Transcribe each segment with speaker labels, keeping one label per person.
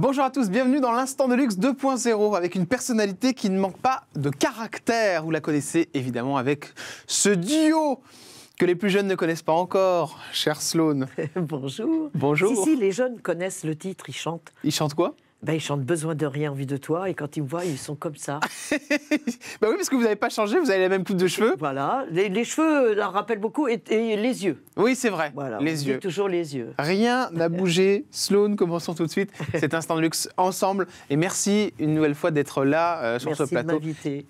Speaker 1: Bonjour à tous, bienvenue dans l'instant de luxe 2.0 avec une personnalité qui ne manque pas de caractère. Vous la connaissez évidemment avec ce duo que les plus jeunes ne connaissent pas encore, cher Sloane. Bonjour. Bonjour. Si, si,
Speaker 2: les jeunes connaissent le titre, ils chantent. Ils chantent quoi ben, ils chantent besoin de rien, envie de toi, et quand ils me voient, ils sont comme ça. ben oui, parce que vous n'avez pas changé, vous avez la même coupe de cheveux. Voilà, les, cheveux euh, rappellent beaucoup,
Speaker 1: et, les yeux. Oui, c'est vrai, voilà, les yeux. Toujours les yeux. Rien n'a bougé. Sloan, commençons tout de suite cet instant de luxe ensemble. Et merci une nouvelle fois d'être là euh, sur ce plateau. Merci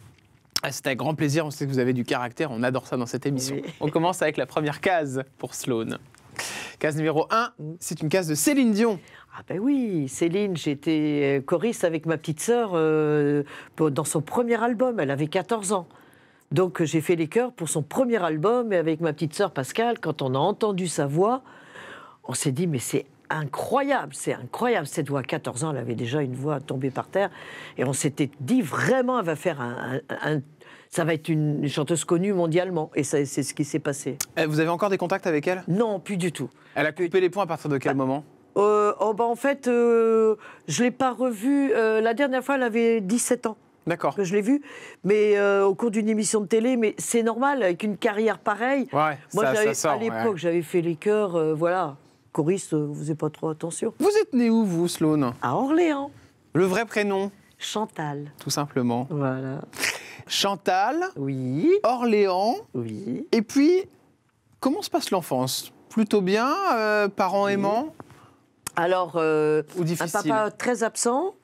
Speaker 1: ah, C'était un grand plaisir, on sait que vous avez du caractère, on adore ça dans cette émission. On commence avec la première case pour Sloan. Case numéro 1, c'est une case de Céline Dion.
Speaker 2: Ah ben oui, Céline, j'étais euh, choriste avec ma petite sœur euh, dans son premier album, elle avait 14 ans. Donc euh, j'ai fait les chœurs pour son premier album et avec ma petite sœur Pascal, quand on a entendu sa voix, on s'est dit mais c'est incroyable, c'est incroyable cette voix. À 14 ans, elle avait déjà une voix tombée par terre et on s'était dit vraiment elle va faire un ça va être une chanteuse connue mondialement. Et c'est ce qui s'est passé.
Speaker 1: Eh, vous avez encore des contacts avec elle Non, plus du tout. Elle a coupé les points à partir de quel bah, moment euh, oh, bah
Speaker 2: en fait, euh, je ne l'ai pas revue. Euh, la dernière fois, elle avait 17 ans. D'accord. Que je l'ai vue, mais au cours d'une émission de télé, mais c'est normal, avec une carrière pareille. Ouais, Moi, ça, à l'époque, j'avais fait les chœurs, voilà. Choriste, vous faisait pas trop attention. Vous êtes
Speaker 1: né où, vous, Sloane À Orléans. Le vrai prénom Chantal. Tout simplement. Voilà. Chantal. Oui. Orléans. Oui. Et puis, comment se passe l'enfance Plutôt bien, euh, parents aimants Alors,
Speaker 2: euh, un papa très absent.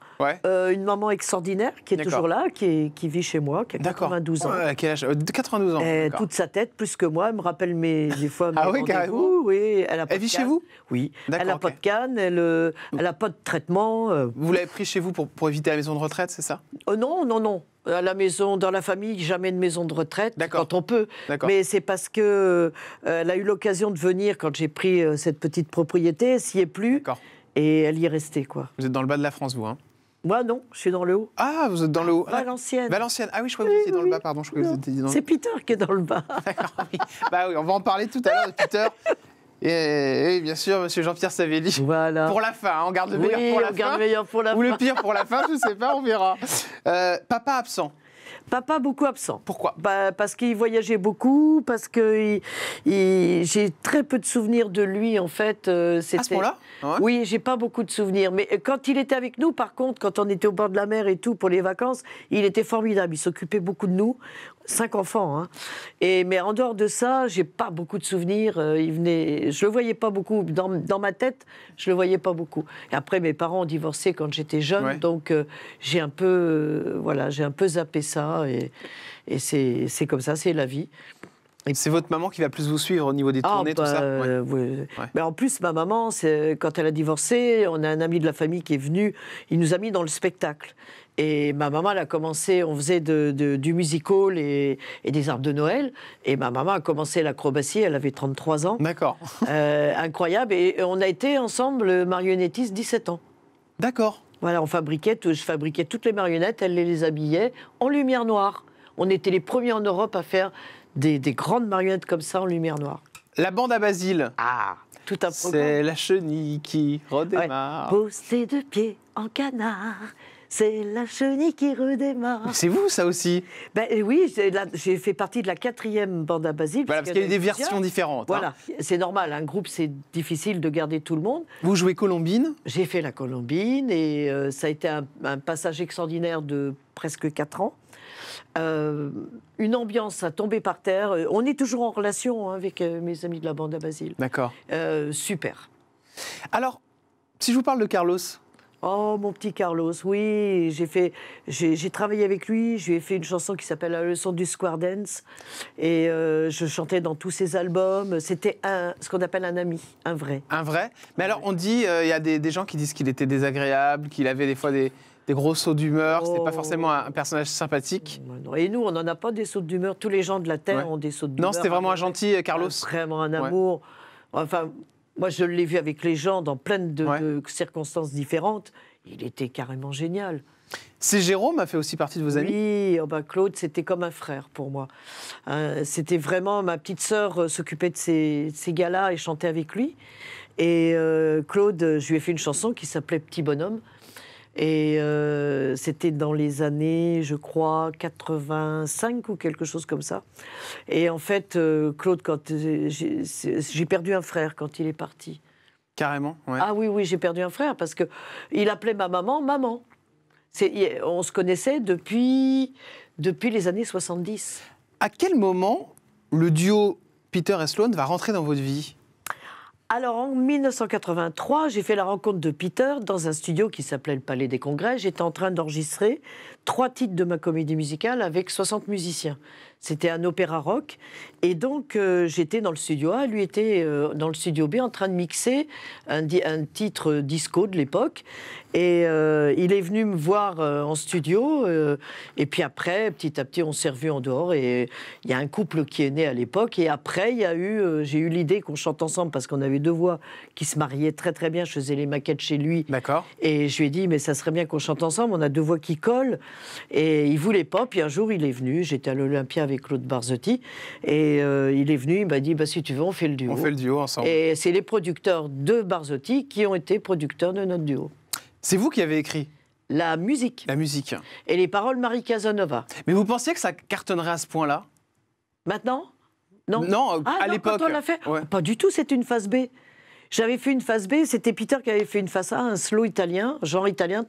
Speaker 2: Euh, une maman extraordinaire qui est toujours là, qui, vit chez moi, qui a 92 ans.
Speaker 1: quel âge 92 ans. Et toute
Speaker 2: sa tête, plus que moi, elle me rappelle mes, des fois mes ah oui, elle, vit chez vous Oui. Elle n'a pas de canne, elle n'a pas de traitement. Vous l'avez pris chez vous pour, éviter la maison de retraite, c'est ça Non, non, non la maison, dans la famille, jamais de maison de retraite, quand on peut. Mais c'est parce que euh, elle a eu l'occasion de venir quand j'ai pris euh, cette petite propriété, s'y est plus, et
Speaker 1: elle y est restée. Quoi. Vous êtes dans le bas de la France, vous hein moi, non, je suis dans le haut. Ah, vous êtes dans le haut. Ah, Valenciennes. Valenciennes. Ah oui, je crois que vous étiez dans le bas, pardon. Je vous étiez dans C'est Peter qui est dans le bas. D'accord, oui. Bah oui, on va en parler tout à l'heure de Peter. Et, bien sûr, Monsieur Jean-Pierre Savelli. Pour la fin, on garde le pour la fin. ou le pire pour la fin, je ne sais pas, on verra. Euh, papa absent.
Speaker 2: Papa beaucoup absent. Pourquoi bah, Parce qu'il voyageait beaucoup, parce que j'ai très peu de souvenirs de lui en fait. Euh, à ce moment-là Oui, j'ai pas beaucoup de souvenirs. Mais euh, quand il était avec nous, par contre, quand on était au bord de la mer et tout pour les vacances, il était formidable. Il s'occupait beaucoup de nous cinq enfants. Hein. Et, mais en dehors de ça, j'ai pas beaucoup de souvenirs. Euh, il venait, je le voyais pas beaucoup. Dans, ma tête, je le voyais pas beaucoup. après, mes parents ont divorcé quand j'étais jeune, donc euh, j'ai un peu, euh, voilà, j'ai un peu zappé ça. Et, c'est comme ça, c'est la vie. et C'est votre maman qui va plus vous suivre au
Speaker 1: niveau des ah, tournées, tout bah, ça
Speaker 2: Mais en plus, ma maman, c'est quand elle a divorcé, on a un ami de la famille qui est venu, il nous a mis dans le spectacle. Et ma maman, elle a commencé, on faisait du musical et, et, des arbres de Noël. Et ma maman a commencé l'acrobatie, elle avait 33 ans. D'accord. Euh, incroyable. Et on a été ensemble marionnettistes 17 ans. D'accord. Voilà, on fabriquait, je fabriquais toutes les marionnettes, elle les habillait en lumière noire. On était les premiers en Europe à faire des, grandes marionnettes comme ça en lumière
Speaker 1: noire. La bande à Basile. Ah, tout à propos. C'est la chenille qui redémarre.
Speaker 2: Ouais. de pied en canard. C'est la chenille qui redémarre. C'est vous, ça aussi Ben euh, oui, j'ai fait partie de la quatrième bande à Basile. Voilà, parce qu'il y a des versions différentes. Hein. Voilà, c'est normal. Un groupe, c'est difficile de garder tout le monde.
Speaker 1: Vous jouez Colombine J'ai
Speaker 2: fait la Colombine et euh, ça a été un, passage extraordinaire de presque quatre ans. Euh, une ambiance a tombé par terre. On est toujours en relation hein, avec mes amis de la bande à Basile. D'accord. super. Alors, si je vous parle de Carlos, Oh, mon petit Carlos, oui, j'ai fait, j'ai travaillé avec lui, je ai fait une chanson qui s'appelle La leçon du square dance, et euh, je chantais dans tous ses albums. C'était un, ce qu'on appelle un ami,
Speaker 1: un vrai. Un vrai. Mais alors, on dit, euh, il y a des, gens qui disent qu'il était désagréable, qu'il avait des fois des, gros sauts d'humeur, ce c'était pas oh. forcément un, personnage sympathique. Oh, bah et nous, on n'en a pas des sauts d'humeur. Tous les gens de la terre ont des sauts d'humeur. Non, c'était vraiment un gentil, euh, Carlos. Ah,
Speaker 2: vraiment un amour. Enfin, moi, je l'ai vu avec les gens dans plein de, circonstances différentes. Il était carrément génial. C'est Jérôme a fait aussi partie de vos amis Oui, oh bah, Claude, c'était comme un frère pour moi. Euh, c'était vraiment ma petite sœur euh, s'occupait de ces, gars-là et chantait avec lui. Et euh, Claude, je lui ai fait une chanson qui s'appelait Petit bonhomme. Et euh, c'était dans les années, je crois, 85 ou quelque chose comme ça. Et en fait, euh, Claude, quand euh, j'ai perdu un frère quand il est parti. Carrément, Ah oui, oui, j'ai perdu un frère parce qu'il appelait ma maman maman. On se connaissait depuis, depuis les années 70. À quel moment
Speaker 1: le duo Peter et Sloan va
Speaker 2: rentrer dans votre vie alors en 1983, j'ai fait la rencontre de Peter dans un studio qui s'appelait le Palais des Congrès. J'étais en train d'enregistrer trois titres de ma comédie musicale avec 60 musiciens. C'était un opéra rock. Et donc, euh, j'étais dans le studio A, lui était euh, dans le studio B en train de mixer un, un titre disco de l'époque. Et euh, il est venu me voir en studio. et puis après, petit à petit, on s'est revus en dehors. Et il y a un couple qui est né à l'époque. Et après, il y a eu, j'ai eu l'idée qu'on chante ensemble parce qu'on avait deux voix qui se mariaient très très bien. Je faisais les maquettes chez lui. D'accord. Et je lui ai dit, mais ça serait bien qu'on chante ensemble. On a deux voix qui collent. Et il voulait pas. Puis un jour, il est venu. J'étais à l'Olympia avec Claude Barzotti. Et euh, il est venu, il m'a dit bah, si tu veux, on fait le duo. On fait le duo ensemble. Et c'est les producteurs de Barzotti qui ont été producteurs de notre
Speaker 1: duo. C'est vous qui avez écrit La musique. La musique. Et les paroles Marie Casanova. Mais vous pensiez que ça cartonnerait à ce point-là Maintenant non. non. Ah à l'époque.
Speaker 2: Pas du tout, c'est une phase B. J'avais fait une phase B, c'était Peter qui avait fait une phase A, un slow italien, genre italien,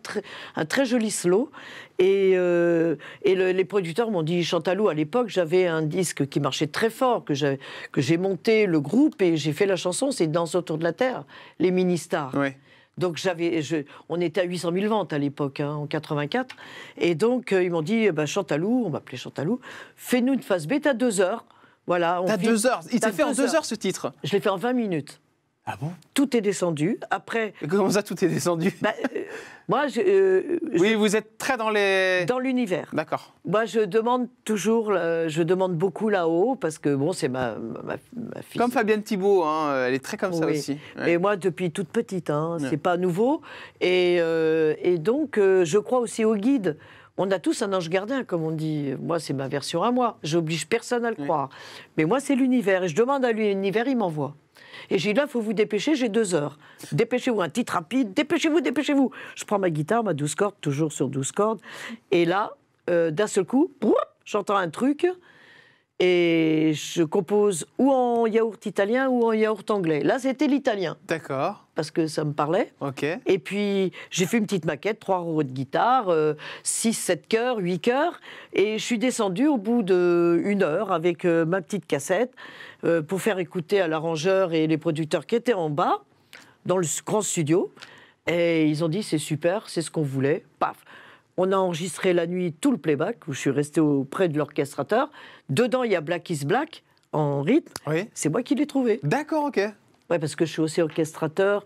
Speaker 2: un très joli slow. Et, euh, les producteurs m'ont dit, Chantalou, à l'époque, j'avais un disque qui marchait très fort, que j'ai monté le groupe et j'ai fait la chanson, c'est Danse autour de la Terre, les mini-stars. Donc j'avais, on était à 800 000 ventes à l'époque, hein, en 84. Et donc euh, ils m'ont dit, eh ben, Chantalou, on m'appelait Chantalou, fais-nous une phase B, t'as deux heures. Voilà. T'as deux heures. Il t'a fait en deux heures. heures ce
Speaker 1: titre. Je l'ai fait en 20 minutes. Ah tout est descendu. Après. Comment ça, tout est descendu bah, euh, Moi, euh, je, Oui, vous êtes très dans les. Dans l'univers. D'accord.
Speaker 2: Moi, je demande toujours, euh, je demande beaucoup là-haut parce que bon, c'est ma, fille. Comme Fabienne Thibault, hein, elle est très comme ça aussi. Et moi, depuis toute petite, hein, c'est pas nouveau. Et, donc, je crois aussi au guide. On a tous un ange gardien, comme on dit. Moi, c'est ma version à moi. J'oblige personne à le croire. Mais moi, c'est l'univers. Et je demande à lui l'univers, il m'envoie. Et j'ai dit là, il faut vous dépêcher, j'ai deux heures. Dépêchez-vous, un titre rapide, dépêchez-vous, dépêchez-vous. Je prends ma guitare, ma 12 cordes, toujours sur 12 cordes. Et là, euh, d'un seul coup, j'entends un truc et je compose ou en yaourt italien ou en yaourt anglais. Là, c'était l'italien. D'accord parce que ça me parlait. Et puis, j'ai fait une petite maquette, trois roues de guitare, euh, six, sept chœurs, huit chœurs. Et je suis descendue au bout d'une heure avec euh, ma petite cassette euh, pour faire écouter à l'arrangeur et les producteurs qui étaient en bas, dans le grand studio. Et ils ont dit c'est super, c'est ce qu'on voulait. Paf on a enregistré la nuit tout le playback, où je suis resté auprès de l'orchestrateur. Dedans, il y a Black is Black en rythme. Oui. C'est moi qui l'ai trouvé. D'accord, ok. Oui, parce que je suis aussi orchestrateur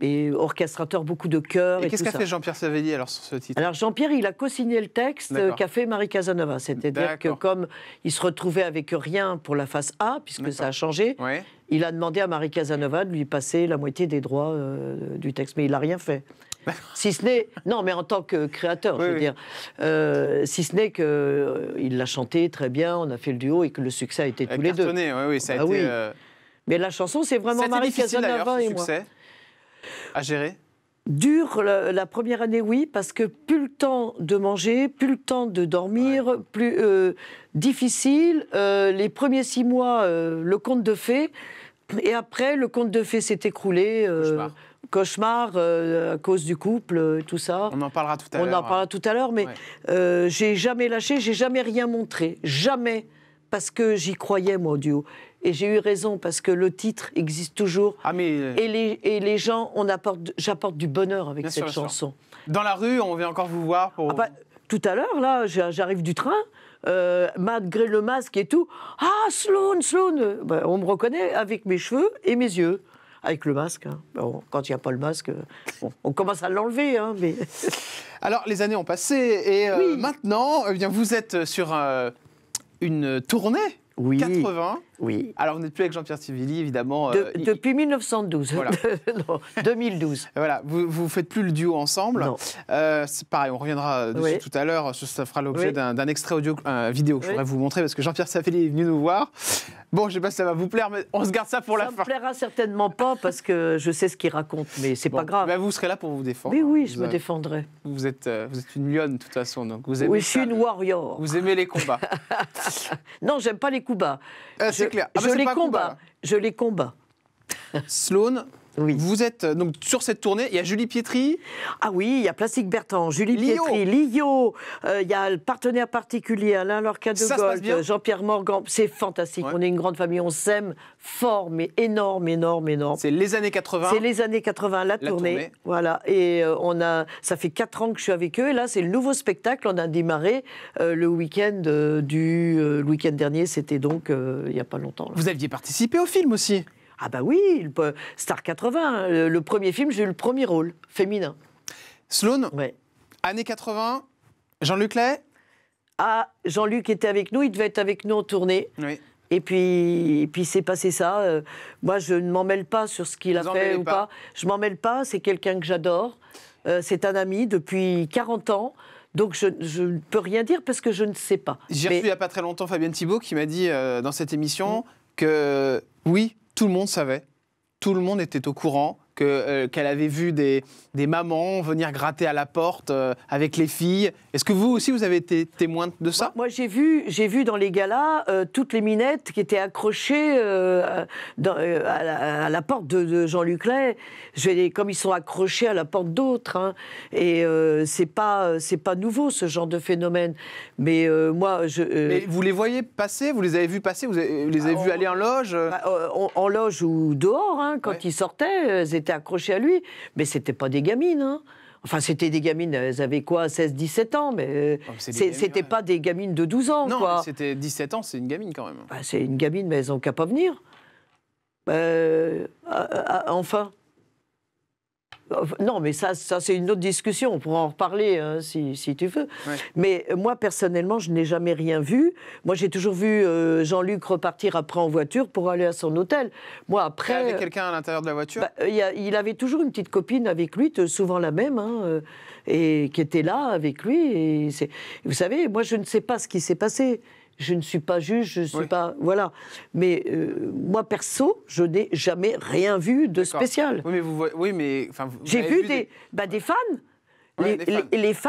Speaker 2: et orchestrateur beaucoup de chœurs. Et, et qu'est-ce qu'a fait
Speaker 1: Jean-Pierre Savelli alors sur ce titre Alors
Speaker 2: Jean-Pierre, il a co-signé le texte qu'a fait Marie Casanova. C'est-à-dire que comme il se retrouvait avec rien pour la face A, puisque ça a changé, il a demandé à Marie Casanova de lui passer la moitié des droits euh, du texte, mais il n'a rien fait. si ce n'est non, mais en tant que créateur, je veux dire, euh, si ce n'est que euh, il l'a chanté très bien, on a fait le duo et que le succès a été tous les deux. Oui, oui, ça a bah été. Mais la chanson, c'est vraiment Marie Casanova d'ailleurs, et succès
Speaker 1: à gérer Dur,
Speaker 2: la, première année, oui, parce que plus le temps de manger, plus le temps de dormir, plus euh, difficile. Euh, les premiers six mois, euh, le conte de fées. Et après, le conte de fées s'est écroulé. cauchemar, à cause du couple, tout ça. On en parlera tout à l'heure. On en parlera tout à l'heure, mais j'ai jamais lâché, j'ai jamais rien montré. Jamais. Parce que j'y croyais, moi, au duo. Et j'ai eu raison parce que le titre existe toujours. Ah, euh, et, les, et les gens, on apporte, j'apporte du bonheur avec cette chanson. Dans la rue, on vient encore vous voir pour. Ah, bah, tout à l'heure, là, j'arrive du train. Euh, malgré le masque et tout, ah Sloan, Sloan, bah, on me reconnaît avec mes cheveux et mes yeux avec le masque. Hein. quand il n'y a pas le masque, euh, on commence
Speaker 1: à l'enlever. Hein, mais... Alors, les années ont passé et maintenant, eh bien, vous êtes sur une tournée oui. 80 Oui. Alors, vous n'êtes plus avec Jean-Pierre Civili évidemment. Euh, depuis 1912. Voilà. non, 2012. Voilà, vous ne faites plus le duo ensemble. Euh, pareil, on reviendra dessus tout à l'heure. Ça fera l'objet d'un extrait audio, vidéo que je voudrais vous montrer parce que Jean-Pierre savelli, est venu nous voir. Bon, je sais pas si ça va vous plaire, mais on se garde ça pour la fin. Ça me plaira certainement pas parce que je sais ce qu'il raconte, mais c'est n'est pas grave. Bah, vous serez là pour vous défendre. Mais oui, je me défendrai. Vous êtes, euh, vous êtes une lionne de toute façon, donc vous aimez. Oui, je suis une warrior. Vous aimez les combats. non, j'aime pas les ah, ah, bah, combats. c'est clair. je, les combats. Je les combats. Sloane vous êtes euh, donc sur cette tournée, il y a Julie Pietri
Speaker 2: Ah oui, il y a Plastique Bertrand, Julie Pietri, Lio, euh, il y a le partenaire particulier Alain Lorca de euh, Jean-Pierre Morgan, c'est fantastique, on est une grande famille, on s'aime fort, mais énorme, énorme, énorme. C'est les années 80 C'est les années 80, la, tournée. Voilà, et on a, ça fait 4 ans que je suis avec eux, et là c'est le nouveau spectacle, on a démarré le week-end du, week-end dernier, c'était donc il n'y a pas longtemps.
Speaker 1: Vous aviez participé au film
Speaker 2: aussi ah bah oui, Star 80, le premier film, j'ai eu le premier rôle féminin. Sloane, ouais. Année 80, Jean-Luc Lay Ah, Jean-Luc était avec nous, il devait être avec nous en tournée. Oui. Et puis, puis c'est passé ça. Euh, moi, je ne m'en mêle pas sur ce qu'il a fait ou pas. Je m'en mêle pas. C'est quelqu'un que j'adore. Euh, c'est un ami depuis 40 ans. Donc je, ne peux rien dire parce que je ne sais
Speaker 1: pas. J'ai reçu il n'y a pas très longtemps Fabienne Thibault qui m'a dit euh, dans cette émission mmh. que oui, tout le monde savait, tout le monde était au courant. Euh, qu'elle avait vu des, mamans venir gratter à la porte euh, avec les filles. Est-ce que vous aussi, vous avez été témoin de ça
Speaker 2: Moi, j'ai vu, j'ai vu dans les galas euh, toutes les minettes qui étaient accrochées à, la, porte de, Jean-Luc Lay. comme ils sont accrochés à la porte d'autres. Hein. Et c'est pas, c'est pas nouveau ce genre de phénomène. Mais moi, je. Mais vous
Speaker 1: les voyez passer Vous les avez vus passer Vous les avez, bah, vus aller en loge bah,
Speaker 2: en, loge ou dehors hein, quand ils sortaient, elles étaient accroché à lui. Mais c'était pas des gamines, hein. Enfin, c'était des gamines, elles avaient quoi, 16, 17 ans, mais euh, ah, c'était pas des gamines de
Speaker 1: 12 ans, non, c'était 17 ans, c'est une gamine quand même. Bah,
Speaker 2: c'est une gamine, mais elles n'ont qu'à pas venir. Bah, euh, ah, ah, enfin. Non, mais ça, ça c'est une autre discussion. On pourra en reparler hein, si, tu veux. Mais euh, moi, personnellement, je n'ai jamais rien vu. Moi, j'ai toujours vu euh, Jean-Luc repartir après en voiture pour aller à son hôtel. Moi, après. Il avait euh, quelqu'un à l'intérieur de la voiture bah, il, avait toujours une petite copine avec lui, souvent la même, hein, et qui était là avec lui. vous savez, moi, je ne sais pas ce qui s'est passé je ne suis pas juge, je ne suis pas. Voilà. Mais euh, moi, perso, je n'ai jamais rien vu de spécial.
Speaker 1: Oui, mais vous Oui, mais. J'ai vu, des,
Speaker 2: bah, fans. les,
Speaker 1: fans.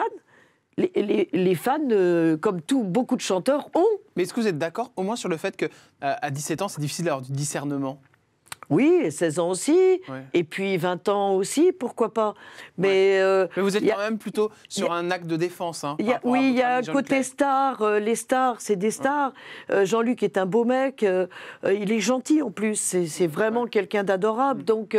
Speaker 1: Les, fans euh, comme tout, beaucoup de chanteurs, ont. Mais est-ce que vous êtes d'accord au moins sur le fait qu'à euh, à 17 ans, c'est difficile d'avoir du discernement
Speaker 2: oui, 16 ans aussi, et puis 20 ans aussi, pourquoi pas. Mais,
Speaker 1: euh, vous êtes quand même plutôt sur un acte de défense. Hein, oui, il y a un côté
Speaker 2: star, euh, les stars, c'est des stars. Euh, Jean-Luc est un beau mec, il est gentil en plus, c'est vraiment quelqu'un d'adorable. Mm. Donc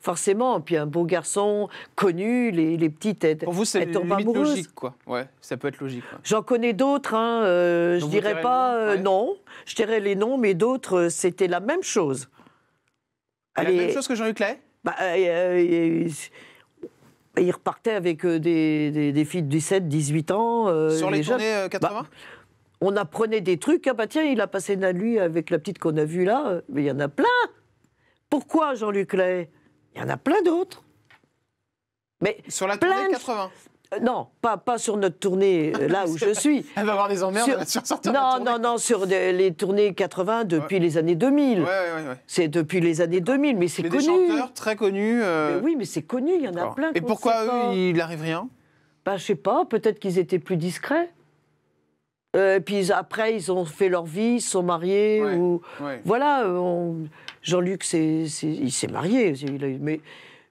Speaker 2: forcément, puis un beau garçon, connu, les, petites têtes. Pour vous, c'est logique,
Speaker 1: quoi. Ouais, ça peut être logique.
Speaker 2: J'en connais d'autres, hein, je dirais pas non, je dirais les noms, mais d'autres, c'était la même chose. Ah, la même chose que Jean-Luc Lay bah, euh, bah, il, repartait avec euh, des, filles de 17, 18 ans. Euh, Sur les, tournées jeunes. 80 bah, On apprenait des trucs. Ah bah tiens, il a passé une nuit avec la petite qu'on a vue là. Mais il y en a plein. Pourquoi Jean-Luc Lay Il y en a plein d'autres. Mais Sur la tournée 80 euh, non, pas, sur notre tournée euh, là où je suis. Elle va avoir des emmerdes sur, Non, non, non, sur les tournées 80 depuis les années 2000. Ouais, ouais, ouais. C'est depuis les années 2000, mais c'est connu. Des chanteurs
Speaker 1: très connus. Euh, oui, mais c'est connu, il y en a plein. Et pourquoi eux, il n'arrive rien
Speaker 2: ben, Je sais pas, peut-être qu'ils étaient plus discrets. puis après, ils ont fait leur vie, ils sont mariés. ou... Voilà, Jean-Luc, il s'est marié, mais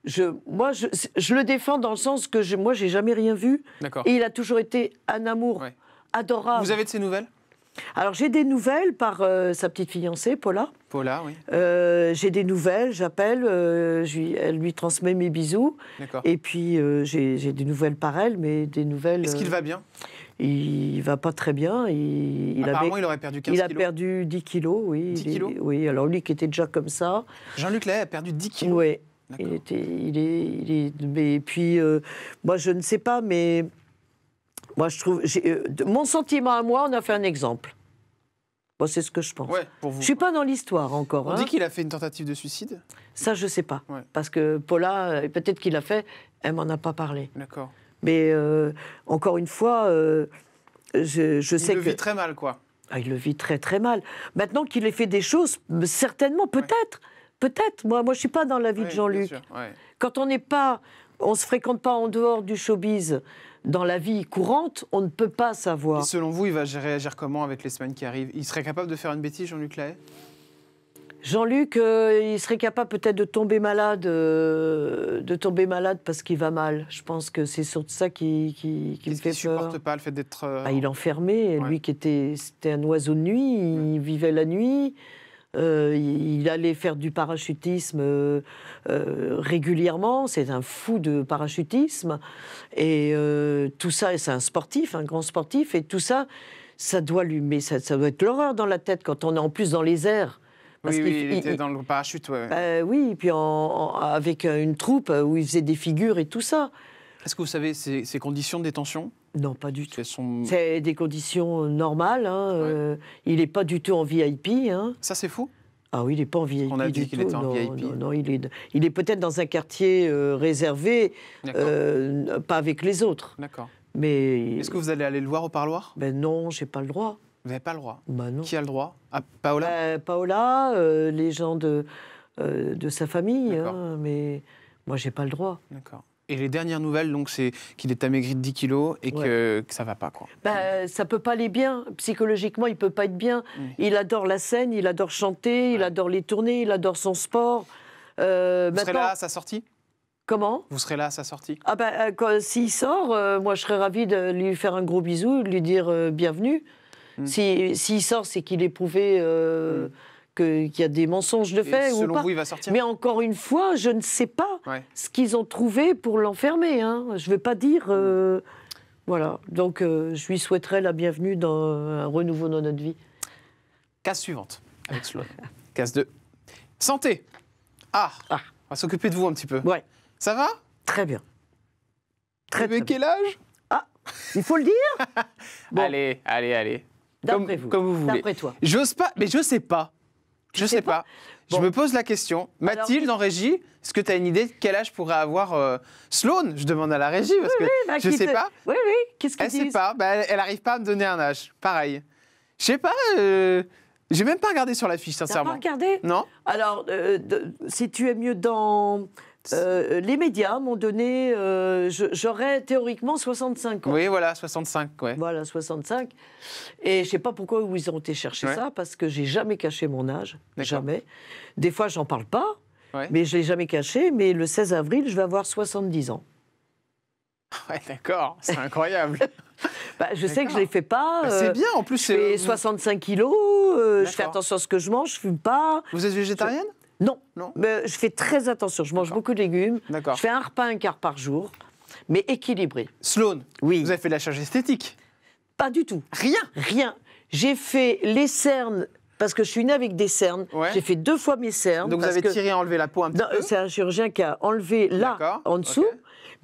Speaker 2: je, moi, je, le défends dans le sens que je, moi, j'ai jamais rien vu. Et il a toujours été un amour adorable. Vous avez de ses nouvelles alors j'ai des nouvelles par euh, sa petite fiancée, Paula. Paula, oui. Euh, j'ai des nouvelles, j'appelle, euh, elle lui transmet mes bisous. Et puis j'ai des nouvelles par elle, mais des nouvelles. Est-ce qu'il va bien il va pas très bien. Il, il, Apparemment, il aurait perdu 15 Il a perdu 10 kilos, oui. 10 kilos oui, alors lui qui était déjà comme ça. Jean-Luc Lay a perdu 10 kilos. Oui, il était, il est, il est, mais puis, euh, moi, je ne sais pas, mais moi, je trouve, euh, mon sentiment à moi, on a fait un exemple. Bon, c'est ce que je pense. Ouais, pour vous. Je suis pas dans l'histoire encore. On dit hein. qu'il
Speaker 1: a fait une tentative de suicide.
Speaker 2: Ça, je ne sais pas, parce que Paula, euh, peut-être qu'il l'a fait, elle m'en a pas parlé. D'accord. Mais encore une fois, je, je il le Vit très mal, quoi. Ah, il le vit très très mal. Maintenant qu'il ait fait des choses, certainement, peut-être. Peut-être. Moi, moi, je suis pas dans la vie de Jean-Luc. Quand on n'est pas, on se fréquente pas en
Speaker 1: dehors du showbiz. Dans la vie courante, on ne peut pas savoir. selon vous, il va réagir comment avec les semaines qui arrivent Il serait capable de faire une bêtise, Jean-Luc Lahaye Jean-Luc, euh,
Speaker 2: il serait capable peut-être de tomber malade, euh, de tomber malade parce qu'il va mal. Je pense que c'est surtout ça qui, qui, fait il peur.
Speaker 1: supporte pas le fait d'être. Euh, ah,
Speaker 2: il est enfermé. Lui qui était, c'était un oiseau de nuit. Il vivait la nuit. Euh, il allait faire du parachutisme euh, euh, régulièrement. C'est un fou de parachutisme. Et tout ça, c'est un sportif, un grand sportif. Et tout ça, ça doit lui, ça, doit être l'horreur dans la tête quand on est en plus dans les airs. oui, il, était dans le
Speaker 1: parachute, bah,
Speaker 2: oui, et puis avec une troupe où il faisait des figures et tout ça. Est-ce que
Speaker 1: vous savez ces, ces conditions de détention non, pas du tout.
Speaker 2: C'est des conditions euh, normales. Hein, euh, il n'est pas du tout en VIP. Hein. Ça, c'est fou ah oui, il n'est pas en VIP. On a dit qu'il était en VIP. Non, il est, il est peut-être dans un quartier euh, réservé, pas avec les autres. D'accord. Mais est-ce que vous allez aller le voir au parloir Ben non, j'ai pas le droit. Vous n'avez pas le droit. Ben non. Qui a le droit ah, Paola. Ben, Paola, les gens de de sa famille, hein, mais moi j'ai pas le droit.
Speaker 1: D'accord. Et les dernières nouvelles, donc, c'est qu'il est amaigri de 10 kilos et que, ça ne ça va pas, quoi.
Speaker 2: Bah, ça peut pas aller bien. Psychologiquement, il peut pas être bien. Mm. Il adore la scène, il adore chanter, il adore les tournées, il adore son sport. Euh, Vous serez là à sa
Speaker 1: sortie Comment Vous serez là à sa sortie
Speaker 2: Ah bah, euh, s'il sort, euh, moi, je serais ravie de lui faire un gros bisou, de lui dire bienvenue. Mm. S'il sort, c'est qu'il est prouvé... Mm qu'il y a des mensonges de fait. ou pas. Mais encore une fois, je ne sais pas ce qu'ils ont trouvé pour l'enfermer. Hein. Je ne vais pas dire. Euh, voilà. Donc, euh, je lui souhaiterais la bienvenue dans euh, un renouveau dans notre vie. Case suivante,
Speaker 1: avec 2. Santé. Ah, ah. On va s'occuper de vous un petit peu. Ouais. Ça va Très bien. Très, bien. quel âge Ah, il faut le dire Allez, allez, allez. D'après vous. Comme vous voulez. D'après toi. J'ose pas, mais je ne sais pas je sais, sais pas. Je me pose la question. Mathilde en régie, est-ce que tu as une idée de quel âge pourrait avoir euh, Sloane Je demande à la régie parce oui, que bah, je sais pas. Oui, oui. Qu'est-ce qu'elle sait pas. Bah, elle n'arrive pas à me donner un âge. Pareil. Je sais pas. Je euh, J'ai même pas regardé sur la fiche, sincèrement. T'as pas regardé Non. Alors, euh,
Speaker 2: si tu es mieux dans euh, les médias m'ont donné, euh, j'aurais théoriquement 65 ans. Oui, voilà, 65, ouais. Voilà, 65. Et je sais pas pourquoi ils ont été chercher ça, parce que j'ai jamais caché mon âge, jamais. Des fois, j'en parle pas, mais je l'ai jamais caché. Mais le 16 avril, je vais avoir 70 ans.
Speaker 1: Ouais, d'accord, c'est incroyable. Bah,
Speaker 2: je sais que je ne les fais pas. Bah, c'est euh, bien, en plus. Je fais 65 kilos, je fais attention à ce que je mange, je ne fume pas. Vous êtes végétarienne non. non je fais très attention. Je mange beaucoup de légumes. Je fais un repas, un quart par jour, mais équilibré. Sloan, vous avez fait de la charge esthétique Pas du tout. Rien Rien. J'ai fait les cernes. Parce que je suis née avec des cernes. J'ai fait deux fois mes cernes. Donc vous avez tiré tiré, enlevé la peau un petit euh, C'est un chirurgien qui a enlevé là, en dessous.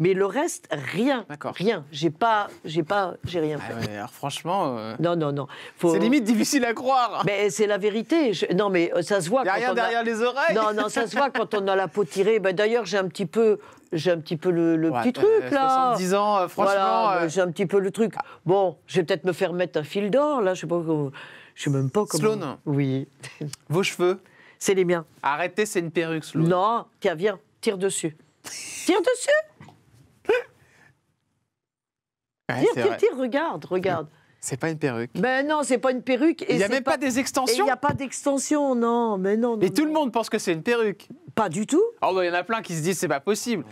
Speaker 2: Mais le reste, rien. D'accord. Rien. J'ai pas, j'ai pas, j'ai rien ah fait. franchement. Euh, non, non, non. C'est limite difficile à croire. Mais c'est la vérité. Non, mais euh, ça se voit. Derrière, quand on derrière les oreilles. Non, non, ça se voit quand on a la peau tirée. Ben, d'ailleurs, j'ai un petit peu j'ai un petit peu le, petit truc là. 70 ans, euh, franchement. Ben, j'ai un petit peu le truc. Ah. Bon, je vais peut-être me faire mettre un fil d'or là, je sais pas, je sais même pas comment. Sloane, Oui. Vos cheveux. C'est les miens. Arrêtez, c'est une perruque, Sloane. Non, tiens, viens, tire dessus. tire dessus regarde, regarde.
Speaker 1: C'est pas une perruque.
Speaker 2: Ben non, c'est pas une perruque. Et il n'y a pas, pas des extensions. Il n'y a
Speaker 1: pas d'extension non, mais non. tout le monde pense que c'est une perruque. Pas du tout. Oh, bah, il y en a plein qui se disent c'est pas possible.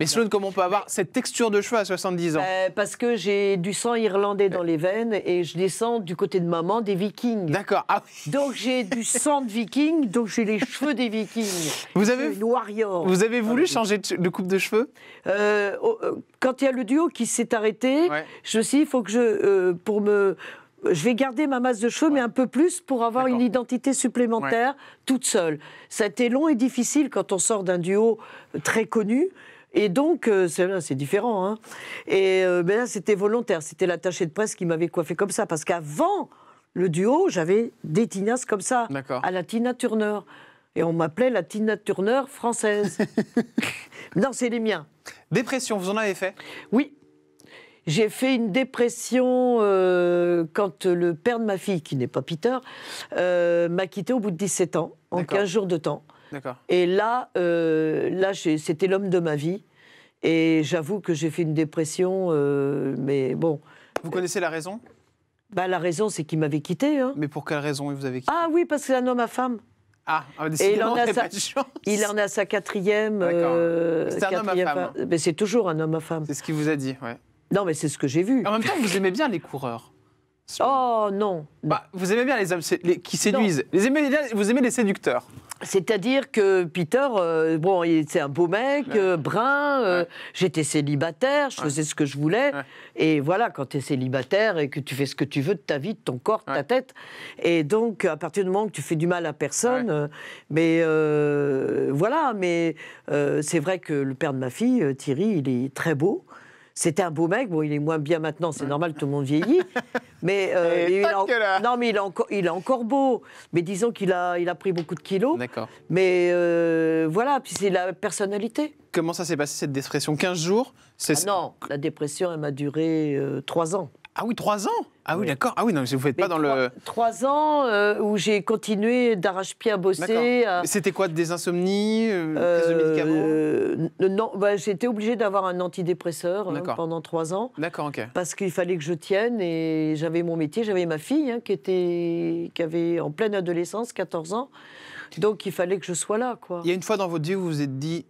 Speaker 1: Mais Sloane, comment on peut avoir cette texture de cheveux à 70 ans
Speaker 2: bah, Parce que j'ai du sang irlandais dans euh. les veines et je descends du côté de maman des vikings. D'accord. Ah donc j'ai du sang de viking, donc j'ai les cheveux des vikings. Vous avez, Vous avez voulu changer de coupe de cheveux euh, euh, Quand il y a le duo qui s'est arrêté, je me suis dit, il faut que je... pour me je vais garder ma masse de cheveux, mais un peu plus pour avoir une identité supplémentaire toute seule. Ça a été long et difficile quand on sort d'un duo très connu. Et donc, euh, c'est différent. Hein. Et euh, ben c'était volontaire. C'était l'attaché de presse qui m'avait coiffé comme ça. Parce qu'avant le duo, j'avais des tinas comme ça, à la Tina Turner. Et on m'appelait la Tina Turner française. non, c'est les miens. Dépression, vous en avez fait Oui. J'ai fait une dépression euh, quand le père de ma fille, qui n'est pas Peter, m'a quitté au bout de 17 ans, en 15 jours de temps. Et là, euh, là c'était l'homme de ma vie. Et j'avoue que j'ai fait une dépression, euh, mais bon. Vous
Speaker 1: connaissez la raison
Speaker 2: bah, La raison, c'est qu'il m'avait
Speaker 1: quitté. Hein. Mais pour quelle raison vous avez quitté
Speaker 2: Ah oui, parce que c'est un homme à femme.
Speaker 1: Ah, ah bah, il en, a sa...
Speaker 2: il en a sa quatrième. Euh, c'est un homme à femme.
Speaker 1: Mais c'est toujours un homme à femme. C'est ce qu'il vous a dit, ouais. Non, mais c'est ce que j'ai vu. En même temps, vous aimez bien les coureurs. Oh non. Bah, vous aimez bien les hommes qui séduisent. Les aimez... vous aimez les séducteurs. C'est-à-dire
Speaker 2: que Peter, euh, bon, c'est un beau mec, euh, brun, euh, j'étais célibataire, je faisais ce que je voulais. Et voilà, quand tu es célibataire et que tu fais ce que tu veux de ta vie, de ton corps, de ta tête. Et donc, à partir du moment que tu fais du mal à personne, mais voilà, mais c'est vrai que le père de ma fille, Thierry, il est très beau. C'était un beau mec, bon, il est moins bien maintenant, c'est normal, tout le monde vieillit. Euh, mais, il non, mais il est, il est encore beau. Mais disons qu'il a, il a pris beaucoup de kilos. Mais
Speaker 1: euh, voilà, puis c'est la personnalité. Comment ça s'est passé cette dépression 15 jours ah Non, la dépression, elle m'a duré 3 euh, ans. Ah oui, trois ans Ah oui, d'accord. Ah oui, non, mais vous faites pas dans le.
Speaker 2: Trois ans euh, où j'ai continué d'arrache-pied à bosser. C'était quoi Des insomnies euh, euh, Non, bah, j'étais obligée d'avoir un antidépresseur hein, pendant trois ans. D'accord, ok. Parce qu'il fallait que je tienne et j'avais mon métier, j'avais ma fille hein, qui, était... qui avait en pleine adolescence, 14 ans. Donc il fallait que je sois là,
Speaker 1: quoi. Il y a une fois dans votre vie où vous vous êtes dit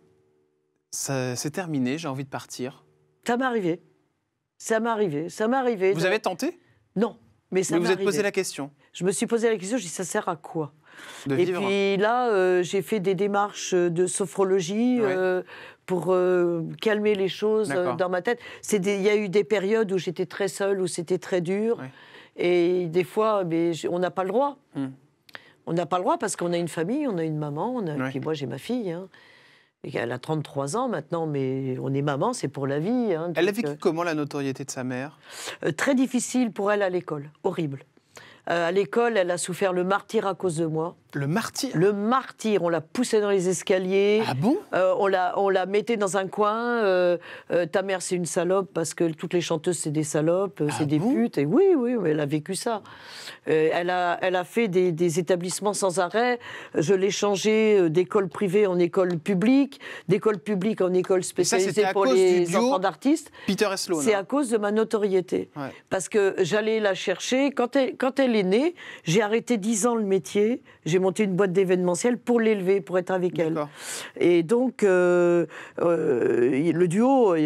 Speaker 1: c'est terminé, j'ai envie de partir. Ça m'est arrivé. Ça m'est arrivé, ça m'est arrivé. Vous avez tenté Non, mais ça m'est Vous vous êtes posé la question
Speaker 2: Je me suis posé la question, j'ai dis ça sert à quoi
Speaker 1: Et puis
Speaker 2: là, euh, j'ai fait des démarches de sophrologie euh, pour euh, calmer les choses dans ma tête. Il y a eu des périodes où j'étais très seule, où c'était très dur. Et des fois, mais on n'a pas le droit. Hmm. On n'a pas le droit parce qu'on a une famille, on a une maman, et puis moi j'ai ma fille. Hein. Elle a 33 ans maintenant, mais on est maman, c'est pour la vie. Hein, elle a vécu euh, comment la notoriété de sa mère euh, Très difficile pour elle à l'école, horrible. Euh, à l'école, elle a souffert le martyr à cause de moi. Le martyr Le martyr. On la poussait dans les escaliers. Ah bon euh, on, la, on la mettait dans un coin. Euh, euh, ta mère, c'est une salope parce que toutes les chanteuses, c'est des salopes, c'est ah des putes. Et oui, oui, elle a vécu ça. elle, a, elle a fait des, établissements sans arrêt. Je l'ai changé d'école privée en école publique, d'école publique en école spécialisée pour les enfants d'artistes.
Speaker 1: Peter Sloan. C'est à
Speaker 2: cause de ma notoriété. Parce que j'allais la chercher. Quand elle, quand elle est née, j'ai arrêté dix ans le métier. J'ai Monter une boîte d'événementiel pour l'élever, pour être avec elle. Et donc, euh, euh, le duo, il